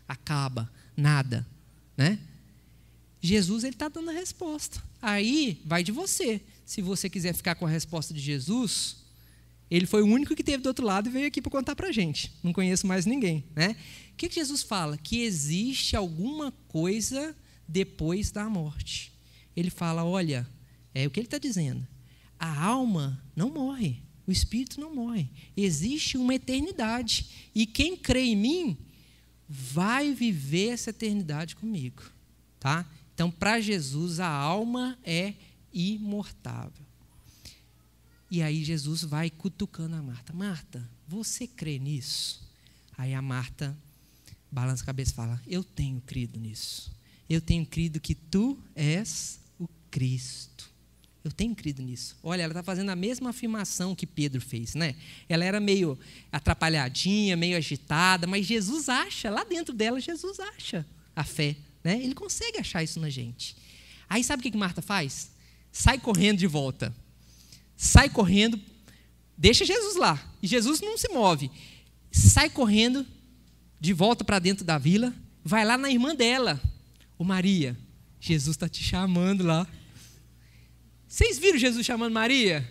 acaba, nada. Né? Jesus ele está dando a resposta. Aí vai de você. Se você quiser ficar com a resposta de Jesus, ele foi o único que teve do outro lado e veio aqui para contar para a gente. Não conheço mais ninguém, né? O que, que, Jesus fala? Que existe alguma coisa depois da morte. Ele fala, olha, é o que ele está dizendo. A alma não morre. O espírito não morre. Existe uma eternidade. E quem crê em mim vai viver essa eternidade comigo. Tá? Então, para Jesus, a alma é imortável. E aí Jesus vai cutucando a Marta. Marta, você crê nisso? Aí a Marta balança a cabeça e fala: Eu tenho crido nisso. Eu tenho crido que tu és o Cristo, eu tenho crido nisso. Olha, ela está fazendo a mesma afirmação que Pedro fez, né? Ela era meio atrapalhadinha, meio agitada, mas Jesus acha, lá dentro dela, Jesus acha a fé. Né? Ele consegue achar isso na gente. Aí sabe o que, que Marta faz? Sai correndo de volta. Sai correndo, deixa Jesus lá. E Jesus não se move. Sai correndo de volta para dentro da vila, vai lá na irmã dela, o Maria. Jesus está te chamando lá. Vocês viram Jesus chamando Maria?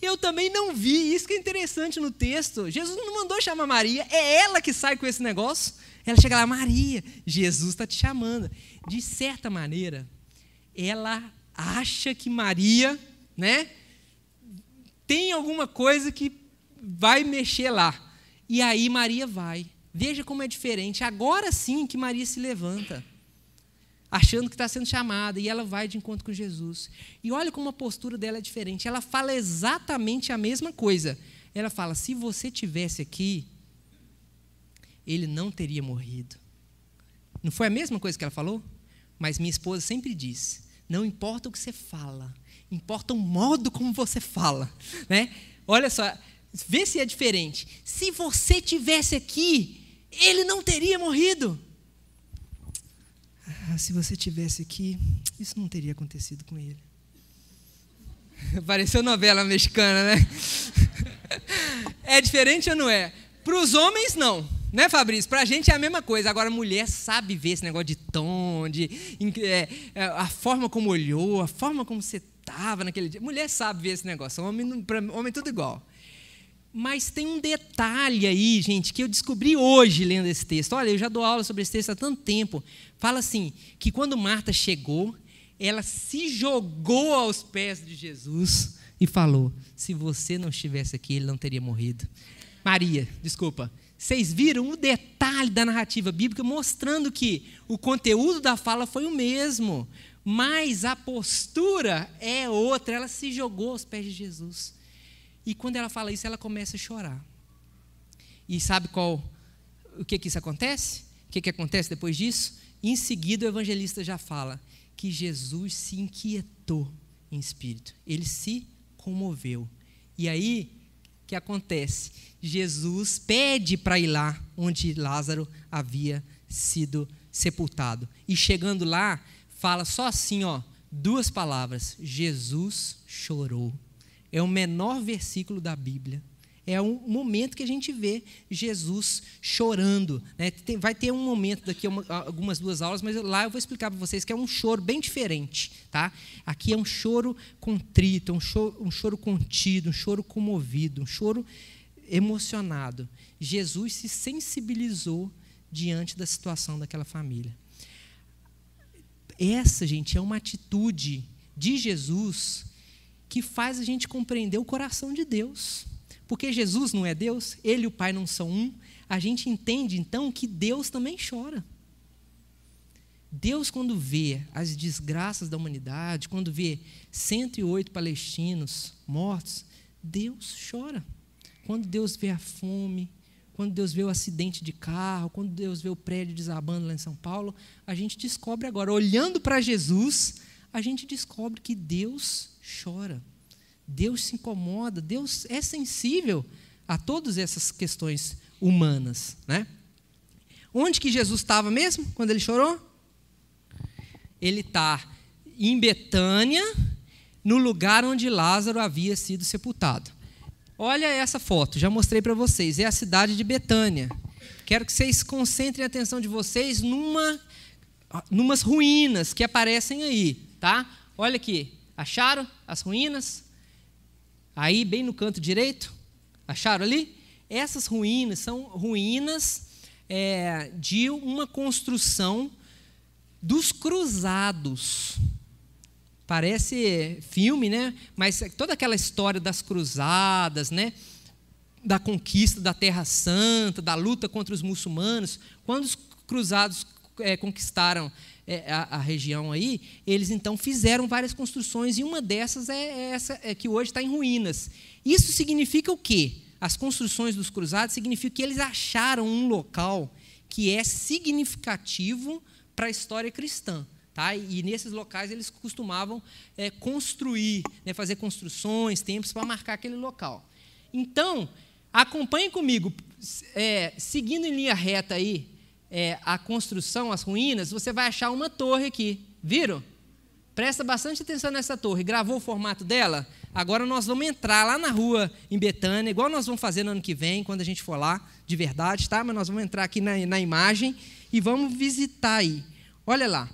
Eu também não vi, isso que é interessante no texto. Jesus não mandou chamar Maria, é ela que sai com esse negócio. Ela chega lá, Maria, Jesus está te chamando. De certa maneira, ela acha que Maria, né, tem alguma coisa que vai mexer lá. E aí Maria vai. Veja como é diferente. Agora sim que Maria se levanta achando que está sendo chamada, e ela vai de encontro com Jesus. E olha como a postura dela é diferente. Ela fala exatamente a mesma coisa. Ela fala: se você tivesse aqui, ele não teria morrido. Não foi a mesma coisa que ela falou? Mas minha esposa sempre diz: não importa o que você fala, importa o modo como você fala, né? Olha só, vê se é diferente. Se você tivesse aqui, ele não teria morrido. Ah, se você tivesse aqui, isso não teria acontecido com ele. Pareceu novela mexicana, né? é diferente ou não é? Para os homens, não. Né, Fabrício? Para a gente é a mesma coisa. Agora, a mulher sabe ver esse negócio de tom, de, é, é, a forma como olhou, a forma como você estava naquele dia. Mulher sabe ver esse negócio. Homem, pra, homem é tudo igual. Mas tem um detalhe aí, gente, que eu descobri hoje lendo esse texto. Olha, eu já dou aula sobre esse texto há tanto tempo. Fala assim: que quando Marta chegou, ela se jogou aos pés de Jesus e falou: se você não estivesse aqui, ele não teria morrido. Maria, desculpa. Vocês viram o detalhe da narrativa bíblica mostrando que o conteúdo da fala foi o mesmo, mas a postura é outra. Ela se jogou aos pés de Jesus. E quando ela fala isso, ela começa a chorar. E sabe qual o que que isso acontece? O que que acontece depois disso? Em seguida o evangelista já fala que Jesus se inquietou em espírito. Ele se comoveu. E aí o que acontece? Jesus pede para ir lá onde Lázaro havia sido sepultado. E chegando lá, fala só assim, ó, duas palavras: Jesus chorou é o menor versículo da Bíblia. É um momento que a gente vê Jesus chorando. Né? Tem, vai ter um momento daqui uma, algumas duas aulas, mas lá eu vou explicar para vocês que é um choro bem diferente. Tá? Aqui é um choro contrito, é um choro, um choro contido, um choro comovido, um choro emocionado. Jesus se sensibilizou diante da situação daquela família. Essa, gente, é uma atitude de Jesus que faz a gente compreender o coração de Deus. Porque Jesus não é Deus, ele e o Pai não são um, a gente entende então que Deus também chora. Deus, quando vê as desgraças da humanidade, quando vê 108 palestinos mortos, Deus chora. Quando Deus vê a fome, quando Deus vê o acidente de carro, quando Deus vê o prédio desabando lá em São Paulo, a gente descobre agora, olhando para Jesus, a gente descobre que Deus chora. Deus se incomoda, Deus é sensível a todas essas questões humanas, né? Onde que Jesus estava mesmo quando ele chorou? Ele está em Betânia, no lugar onde Lázaro havia sido sepultado. Olha essa foto, já mostrei para vocês, é a cidade de Betânia. Quero que vocês concentrem a atenção de vocês numa numas ruínas que aparecem aí, tá? Olha aqui, Acharam as ruínas? Aí, bem no canto direito, acharam ali? Essas ruínas são ruínas é, de uma construção dos cruzados. Parece filme, né? Mas é toda aquela história das cruzadas, né? Da conquista da Terra Santa, da luta contra os muçulmanos. Quando os cruzados é, conquistaram é, a, a, região aí, eles então fizeram várias construções e uma dessas é, é essa é, que hoje está em ruínas. Isso significa o quê? As construções dos cruzados significa que eles acharam um local que é significativo para a história cristã. Tá? E nesses locais eles costumavam é, construir, né, fazer construções, templos para marcar aquele local. Então, acompanhe comigo, é, seguindo em linha reta aí é, a construção, as ruínas, você vai achar uma torre aqui. Viram? Presta bastante atenção nessa torre. Gravou o formato dela? Agora nós vamos entrar lá na rua em Betânia, igual nós vamos fazer no ano que vem, quando a gente for lá, de verdade, tá? Mas nós vamos entrar aqui na, na imagem e vamos visitar aí. Olha lá.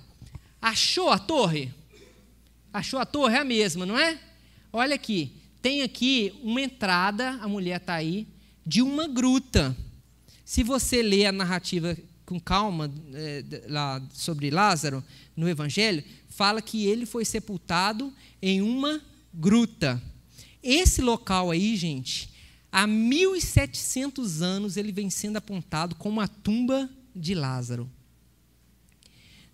Achou a torre? Achou a torre? É a mesma, não é? Olha aqui. Tem aqui uma entrada, a mulher está aí, de uma gruta. Se você ler a narrativa com calma é, lá sobre Lázaro no Evangelho, fala que ele foi sepultado em uma gruta. Esse local aí, gente, há 1.700 anos ele vem sendo apontado como a tumba de Lázaro.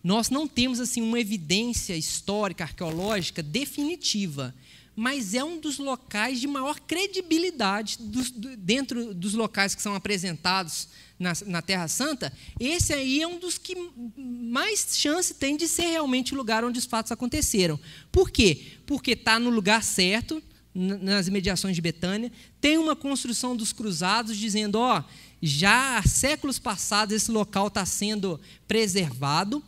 Nós não temos assim uma evidência histórica, arqueológica definitiva, mas é um dos locais de maior credibilidade dos, do, dentro dos locais que são apresentados na, na, Terra Santa. Esse aí é um dos que mais chance tem de ser realmente o lugar onde os fatos aconteceram. Por quê? Porque está no lugar certo, nas imediações de Betânia, tem uma construção dos cruzados dizendo, ó, já há séculos passados esse local está sendo preservado,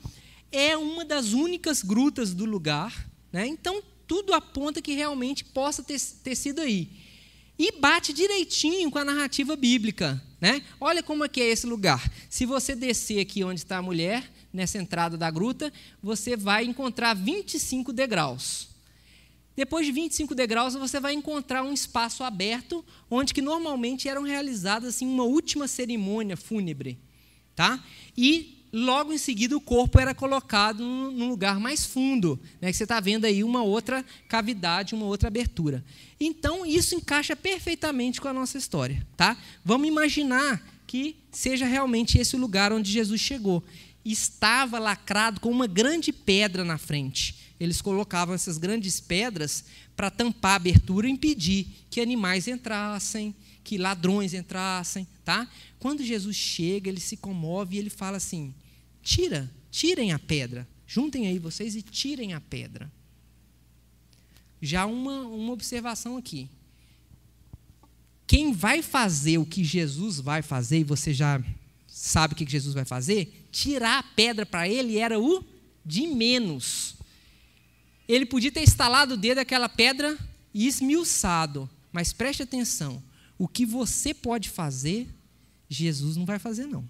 é uma das únicas grutas do lugar, né? então tudo aponta que realmente possa ter, ter sido aí. E bate direitinho com a narrativa bíblica. Né? Olha como é que é esse lugar. Se você descer aqui onde está a mulher, nessa entrada da gruta, você vai encontrar 25 degraus. Depois de 25 degraus, você vai encontrar um espaço aberto, onde que normalmente eram realizadas assim, uma última cerimônia fúnebre. Tá? E logo em seguida o corpo era colocado num lugar mais fundo, né, que você está vendo aí uma outra cavidade, uma outra abertura. Então isso encaixa perfeitamente com a nossa história, tá? Vamos imaginar que seja realmente esse o lugar onde Jesus chegou. Estava lacrado com uma grande pedra na frente. Eles colocavam essas grandes pedras para tampar a abertura e impedir que animais entrassem, que ladrões entrassem, tá? Quando Jesus chega, ele se comove e ele fala assim: tira, tirem a pedra, juntem aí vocês e tirem a pedra. Já uma, uma observação aqui. Quem vai fazer o que Jesus vai fazer, e você já sabe o que Jesus vai fazer, tirar a pedra para ele era o de menos. Ele podia ter estalado o dedo daquela pedra e esmiuçado, mas preste atenção, o que você pode fazer, Jesus não vai fazer, não.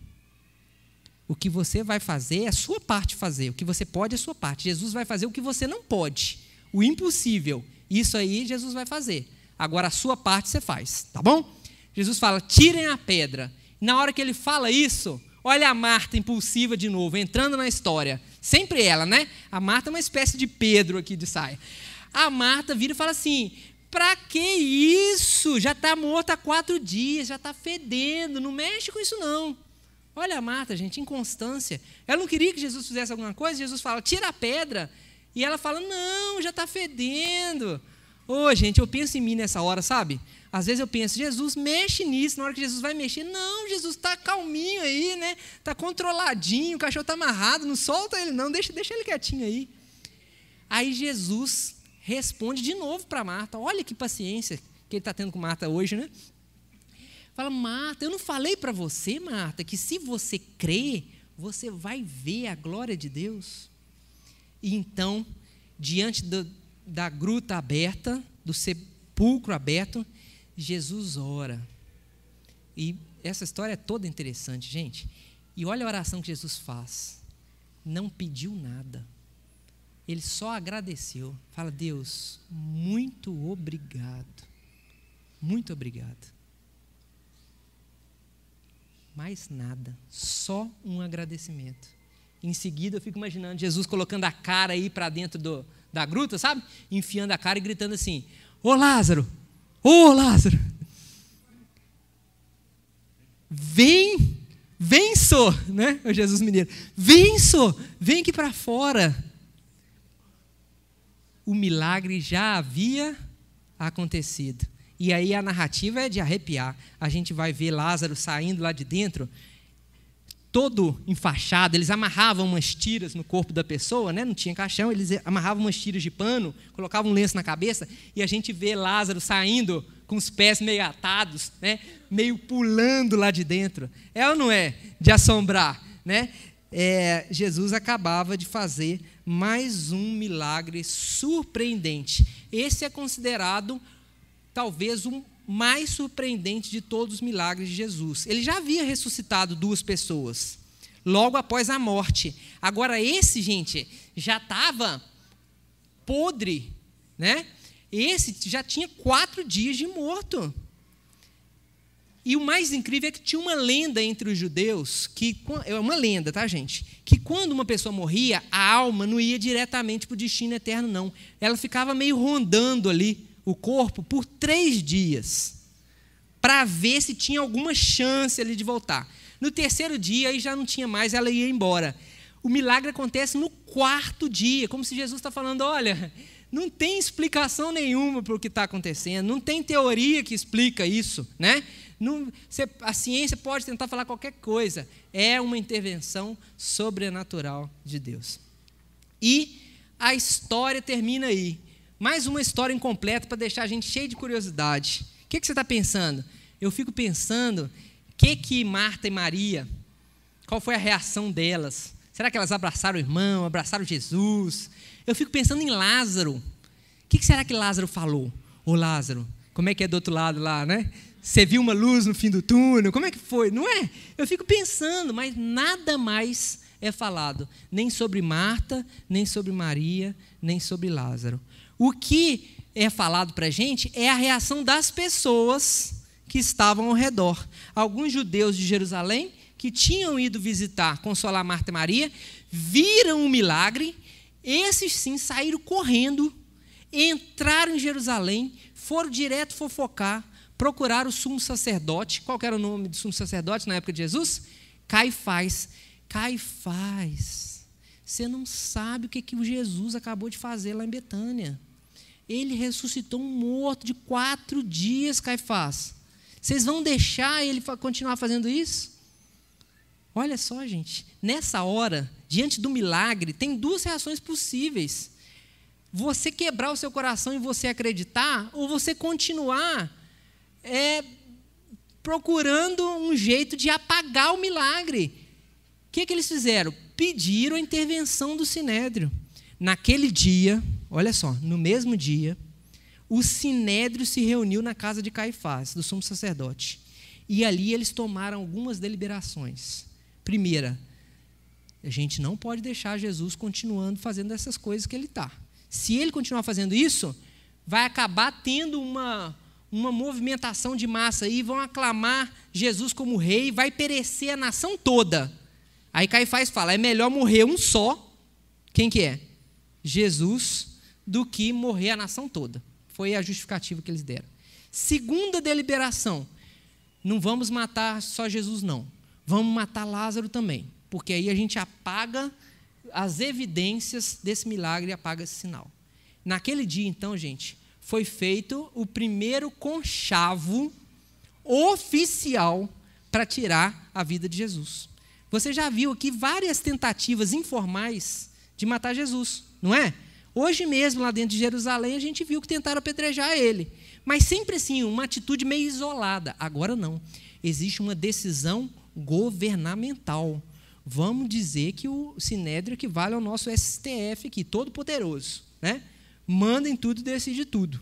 O que você vai fazer é a sua parte fazer. O que você pode é a sua parte. Jesus vai fazer o que você não pode. O impossível. Isso aí Jesus vai fazer. Agora a sua parte você faz, tá bom? Jesus fala: tirem a pedra. Na hora que ele fala isso, olha a Marta impulsiva de novo, entrando na história. Sempre ela, né? A Marta é uma espécie de Pedro aqui de saia. A Marta vira e fala assim: para que isso? Já está morta há quatro dias, já está fedendo, não mexe com isso não. Olha a Marta, gente, inconstância. Ela não queria que Jesus fizesse alguma coisa, Jesus fala, tira a pedra. E ela fala, não, já está fedendo. Ô, oh, gente, eu penso em mim nessa hora, sabe? Às vezes eu penso, Jesus, mexe nisso. Na hora que Jesus vai mexer, não, Jesus está calminho aí, né? Está controladinho, o cachorro está amarrado, não solta ele não, deixa, deixa ele quietinho aí. Aí Jesus responde de novo para Marta. Olha que paciência que ele está tendo com Marta hoje, né? Fala, Marta, eu não falei para você, Marta, que se você crer, você vai ver a glória de Deus. E então, diante do, da gruta aberta, do sepulcro aberto, Jesus ora. E essa história é toda interessante, gente. E olha a oração que Jesus faz. Não pediu nada. Ele só agradeceu. Fala, Deus, muito obrigado. Muito obrigado. Mais nada, só um agradecimento. Em seguida, eu fico imaginando Jesus colocando a cara aí para dentro do, da gruta, sabe? Enfiando a cara e gritando assim: Ô Lázaro, ô Lázaro, vem, vem, sou, né? O Jesus Mineiro, vem, sou, vem aqui para fora o milagre já havia acontecido. E aí a narrativa é de arrepiar. A gente vai ver Lázaro saindo lá de dentro, todo enfaixado. Eles amarravam umas tiras no corpo da pessoa, né? não tinha caixão, eles amarravam umas tiras de pano, colocavam um lenço na cabeça, e a gente vê Lázaro saindo com os pés meio atados, né? meio pulando lá de dentro. É ou não é de assombrar? Né? É, Jesus acabava de fazer mais um milagre surpreendente. Esse é considerado talvez o mais surpreendente de todos os milagres de Jesus. Ele já havia ressuscitado duas pessoas logo após a morte. Agora esse, gente, já estava podre, né? Esse já tinha quatro dias de morto. E o mais incrível é que tinha uma lenda entre os judeus, que é uma lenda, tá, gente? Que quando uma pessoa morria, a alma não ia diretamente para o destino eterno, não. Ela ficava meio rondando ali o corpo por três dias, para ver se tinha alguma chance ali de voltar. No terceiro dia, aí já não tinha mais, ela ia embora. O milagre acontece no quarto dia, como se Jesus está falando: olha, não tem explicação nenhuma para o que está acontecendo, não tem teoria que explica isso, né? Não, você, a ciência pode tentar falar qualquer coisa. É uma intervenção sobrenatural de Deus. E a história termina aí. Mais uma história incompleta para deixar a gente cheio de curiosidade. O que, que você está pensando? Eu fico pensando que, que Marta e Maria, qual foi a reação delas? Será que elas abraçaram o irmão, abraçaram Jesus? Eu fico pensando em Lázaro. O que, que será que Lázaro falou? Ô Lázaro, como é que é do outro lado lá, né? Você viu uma luz no fim do túnel? Como é que foi? Não é? Eu fico pensando, mas nada mais é falado, nem sobre Marta, nem sobre Maria, nem sobre Lázaro. O que é falado para a gente é a reação das pessoas que estavam ao redor. Alguns judeus de Jerusalém que tinham ido visitar, consolar Marta e Maria, viram o um milagre, esses sim saíram correndo, entraram em Jerusalém, foram direto fofocar, Procurar o sumo sacerdote. Qual era o nome do sumo sacerdote na época de Jesus? Caifás. Caifás, você não sabe o que, que o Jesus acabou de fazer lá em Betânia. Ele ressuscitou um morto de quatro dias, Caifás. Vocês vão deixar ele continuar fazendo isso? Olha só, gente. Nessa hora, diante do milagre, tem duas reações possíveis você quebrar o seu coração e você acreditar, ou você continuar é, procurando um jeito de apagar o milagre. O que, é que eles fizeram? Pediram a intervenção do sinédrio. Naquele dia, olha só, no mesmo dia, o sinédrio se reuniu na casa de Caifás, do sumo sacerdote. E ali eles tomaram algumas deliberações. Primeira, a gente não pode deixar Jesus continuando fazendo essas coisas que ele está. Se ele continuar fazendo isso, vai acabar tendo uma, uma movimentação de massa aí vão aclamar Jesus como rei, vai perecer a nação toda. Aí Caifás fala: é melhor morrer um só, quem que é? Jesus, do que morrer a nação toda. Foi a justificativa que eles deram. Segunda deliberação: não vamos matar só Jesus, não. Vamos matar Lázaro também, porque aí a gente apaga as evidências desse milagre e apaga esse sinal. Naquele dia, então, gente, foi feito o primeiro conchavo oficial para tirar a vida de Jesus. Você já viu aqui várias tentativas informais de matar Jesus, não é? Hoje mesmo, lá dentro de Jerusalém, a gente viu que tentaram apedrejar ele. Mas sempre assim, uma atitude meio isolada. Agora não. Existe uma decisão governamental. Vamos dizer que o Sinédrio equivale ao nosso STF aqui, todo poderoso, né? manda em tudo e decide tudo.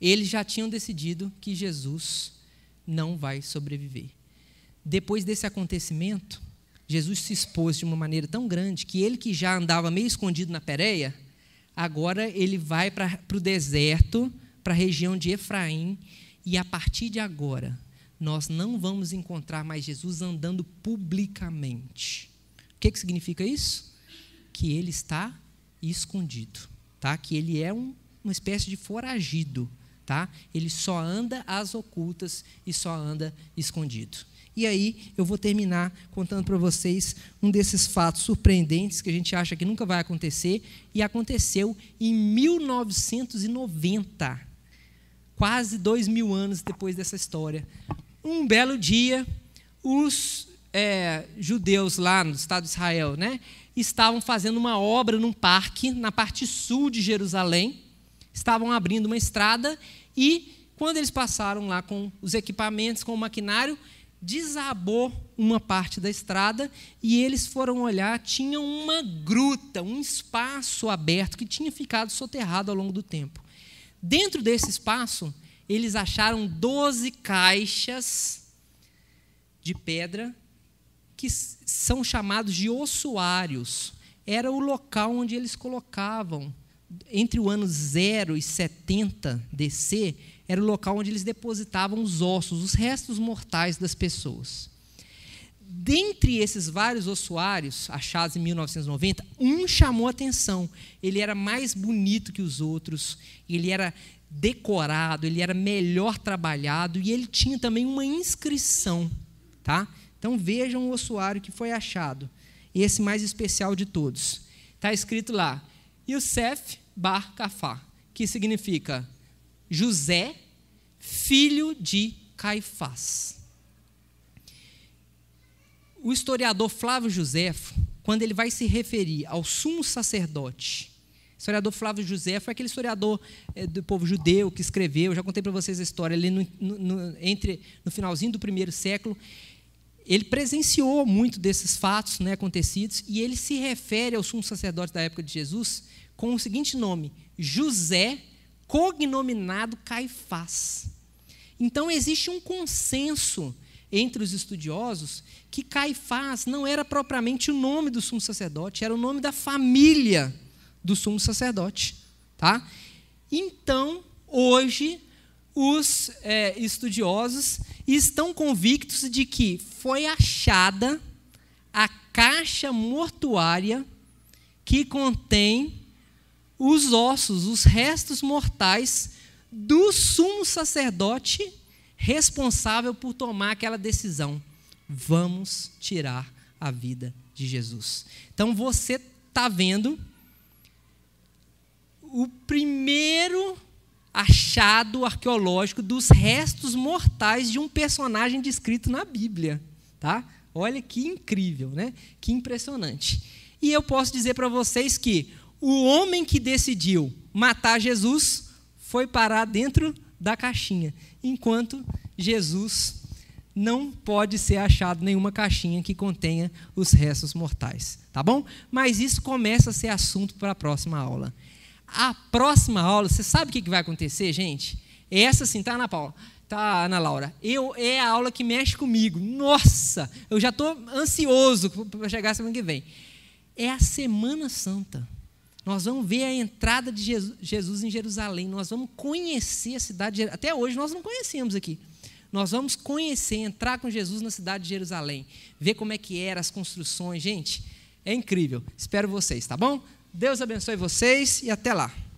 Eles já tinham decidido que Jesus não vai sobreviver. Depois desse acontecimento, Jesus se expôs de uma maneira tão grande que ele que já andava meio escondido na Pérea, agora ele vai para o deserto, para a região de Efraim, e a partir de agora, nós não vamos encontrar mais Jesus andando publicamente. O que, que significa isso? Que ele está escondido tá? que ele é um, uma espécie de foragido. Tá? Ele só anda às ocultas e só anda escondido. E aí eu vou terminar contando para vocês um desses fatos surpreendentes que a gente acha que nunca vai acontecer e aconteceu em 1990, quase dois mil anos depois dessa história. Um belo dia, os é, judeus lá no Estado de Israel, né, estavam fazendo uma obra num parque na parte sul de Jerusalém, estavam abrindo uma estrada e quando eles passaram lá com os equipamentos, com o maquinário, desabou uma parte da estrada e eles foram olhar, tinha uma gruta, um espaço aberto que tinha ficado soterrado ao longo do tempo. Dentro desse espaço, eles acharam 12 caixas de pedra que são chamados de ossuários. Era o local onde eles colocavam, entre o ano 0 e 70 DC, era o local onde eles depositavam os ossos, os restos mortais das pessoas. Dentre esses vários ossuários achados em 1990, um chamou atenção. Ele era mais bonito que os outros, ele era decorado, ele era melhor trabalhado e ele tinha também uma inscrição, tá? Então vejam o ossuário que foi achado, esse mais especial de todos. Está escrito lá, Yosef Bar Cafá, que significa José, filho de Caifás. O historiador Flávio Josefo, quando ele vai se referir ao sumo sacerdote, o historiador Flávio José foi aquele historiador é, do povo judeu que escreveu, já contei para vocês a história ali no, no, no, entre, no finalzinho do primeiro século ele presenciou muito desses fatos né, acontecidos e ele se refere ao sumo sacerdote da época de Jesus com o seguinte nome: José, cognominado Caifás. Então existe um consenso entre os estudiosos que Caifás não era propriamente o nome do sumo sacerdote, era o nome da família do sumo sacerdote, tá? Então, hoje os é, estudiosos estão convictos de que foi achada a caixa mortuária que contém os ossos, os restos mortais do sumo sacerdote responsável por tomar aquela decisão. Vamos tirar a vida de Jesus. Então você está vendo o primeiro achado arqueológico dos restos mortais de um personagem descrito na Bíblia, tá? Olha que incrível, né? Que impressionante. E eu posso dizer para vocês que o homem que decidiu matar Jesus foi parar dentro da caixinha, enquanto Jesus não pode ser achado nenhuma caixinha que contenha os restos mortais, tá bom? Mas isso começa a ser assunto para a próxima aula. A próxima aula, você sabe o que vai acontecer, gente? Essa sim, tá, Ana Paula? Tá, Ana Laura. Eu, é a aula que mexe comigo. Nossa, eu já estou ansioso para chegar semana que vem. É a Semana Santa. Nós vamos ver a entrada de Jesus, em Jerusalém. Nós vamos conhecer a cidade. De, até hoje nós não conhecemos aqui. Nós vamos conhecer, entrar com Jesus na cidade de Jerusalém, ver como é que eram as construções, gente. É incrível. Espero vocês, tá bom? Deus abençoe vocês e até lá.